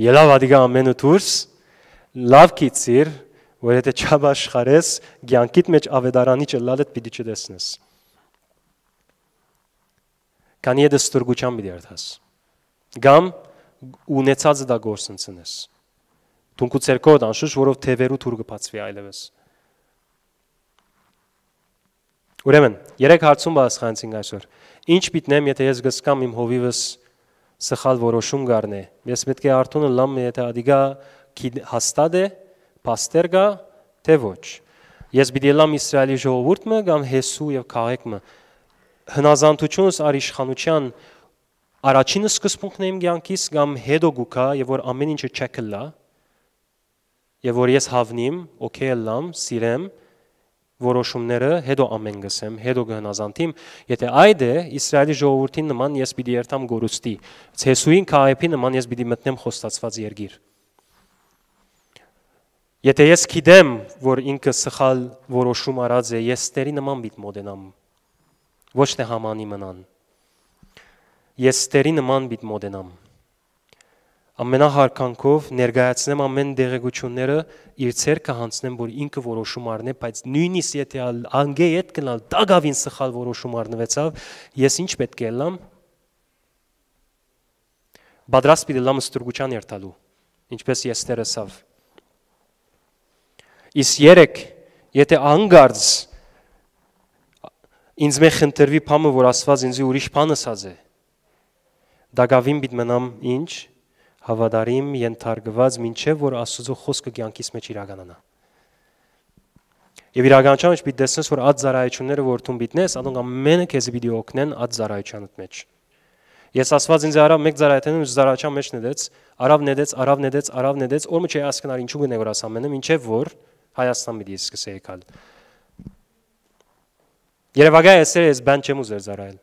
ելավ ադիգա ամենը դուրս լավ կիցիր, որ եթե չաբաշխարես, ցանկիդ մեջ ավետարանի չլալդ պիտի չտեսնես։ Կանի եդես ստորգուչան պիտի արթաս։ Գամ ունեցածը դա գործընծնես։ Դունքու ցերկոդ անշուշտ որով թևերու թուր կփածվի այլևս։ Ուրեմն, երեք հարցում բացխանցին այսօր։ Ինչ պիտնեմ, եթե ես գսկամ իմ հովիվս սխալ որոշում գառնե։ Ես պետք է արթունը լամ եթե ադիգա հաստատ է փաստեր կա թե ոչ ես պիտի լամ իսրայելի ժողովուրդը կամ հեսու եւ քաղաքը հնազանդությունս առ իշխանության առաջին սկզբունքն եմ ցանկիս կամ հետո գուկա եւ որ ամեն ինչը չեքլա եւ որ ես հավնիմ օքեյ լամ սիրեմ որոշումները հետո ամեն գսեմ, հետո գնազանտիմ, եթե այդ է իսրայելի ժողովրդին նման ես պիտի երթամ գորուստի, ցեսուին քայփի նման ես պիտի մտնեմ խոստացված երգիր։ Եթե ես գիտեմ, որ ինքը սխալ որոշում արած է, ես ստերի նման միտ մոդենամ։ Ոչ թե համանի մնան։ Ես ստերի նման միտ մոդենամ։ Ամենահարկանքով ներկայացնեմ ամեն դեղեցությունները իր ցերկը հանցնեմ, որ ինքը որոշում առնե, բայց նույնիսկ եթե անգե հետ գնալ, դագավին սխալ որոշում առնվեցավ, ես ինչ պետք է լամ։ Բադրաստ պիտի լամ ստրուգության երթալու, ինչպես ես տերեսավ։ Իս 3 եթե անգարց ինձ մե խնդրվի փամը, որ Աստված ինձ ուրիշ բան ասած է։ Դագավին պիտի մնամ ինչ հավատարիմ ենթարկված ինչև որ Աստծո խոսքը կյանքիս մեջ իրականանա։ Եվ իրականության մեջ պիտի դեսնես, որ այդ զարայությունները որթուն պիտնես, անոնք ամենը քեզ պիտի օգնեն այդ զարայությանդ մեջ։ Ես Աստված ինձ արավ մեկ զարայթեն ու զարաչա մեջ նեդեց, արավ նեդեց, արավ նեդեց, արավ նեդեց, որ մը չի հասկանալ ինչու գնե որ աս ամենը, ինչև որ, որ Հայաստան մտի սկսեի գալ։ Երևակայ էսեր ես բան չեմ ուզեր զարայել։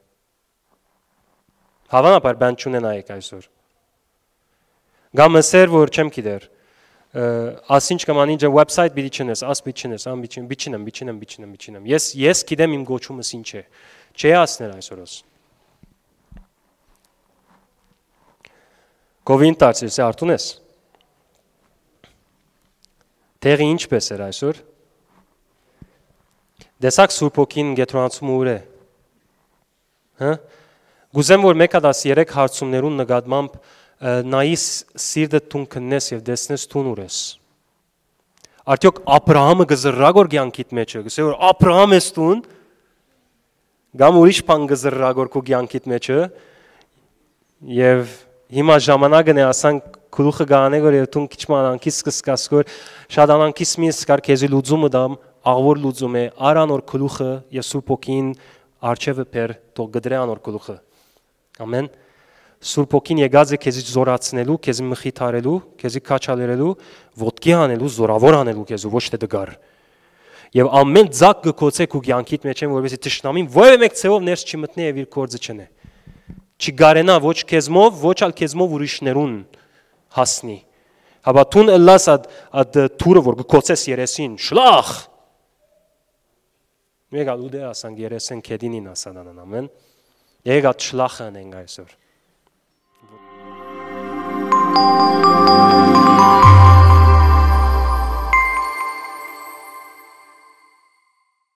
Հավանաբար բան չունենայեք այսօր։ Գամ էսեր որ չեմ գիտեր։ Ասինչ կման ինձ website բիդի չնես, աս բիդի չնես, ամ բիդի չնեմ, բիչինեմ, բիչինեմ, բիչինեմ, բիչինեմ։ Ես ես գիտեմ իմ գոչումս ինչ է։ Չէ ասներ այսօրս։ Գովին տացես, արդուն ես։ Տեղի ինչպես էր այսօր։ Դեսակ Սուրբ ոգին գետրոնացումը ուր է։ Հա։ Գուզեմ որ մեկը 13 հարցումներուն նկատմամբ նայիս սիրտը տուն կնես եւ դեսնես տուն ուր ես։ Արդյոք Աբ รา համը գզրագոր ցանկիտ մեջ է, գսե որ Աբ รา համ ես տուն կամ ուրիշ բան գզրագոր քո ցանկիտ մեջ է եւ հիմա ժամանակն է ասանք գլուխը գաներ եւ դու քիչ մանանքից սկսկաս գոր շատ անանքից մի սկար քեզի լուծումը դամ աղոր լուծում է արանոր գլուխը եւ Սուրբ ոգին արչեվը բեր թող գդրե անոր գլուխը ամեն Սուրբ ոգին եկած է քեզի զորացնելու քեզի մխիթարելու քեզի քաչալերելու ոտքի անելու զորավոր անելու քեզ ոչ թե դգար Եվ ամեն ցակ գկոցեք ու ցանկիտ մեջ են որովհետեւ ճշնամին որևէ մեկ ցեով ներս չմտնի եւ իր կորձը չնե։ չն չգարենա ոչ քեզմով, ոչ ալ քեզմով ուրիշներուն հասնի։ Հաբա տուն լաս ադ ադ թուրը որ գկոցես երեսին շլախ։ Մեգա ու դե ասան երեսեն քեդինին ասանանան ամեն։ Եղա շլախը նենք այսօր։ Thank you.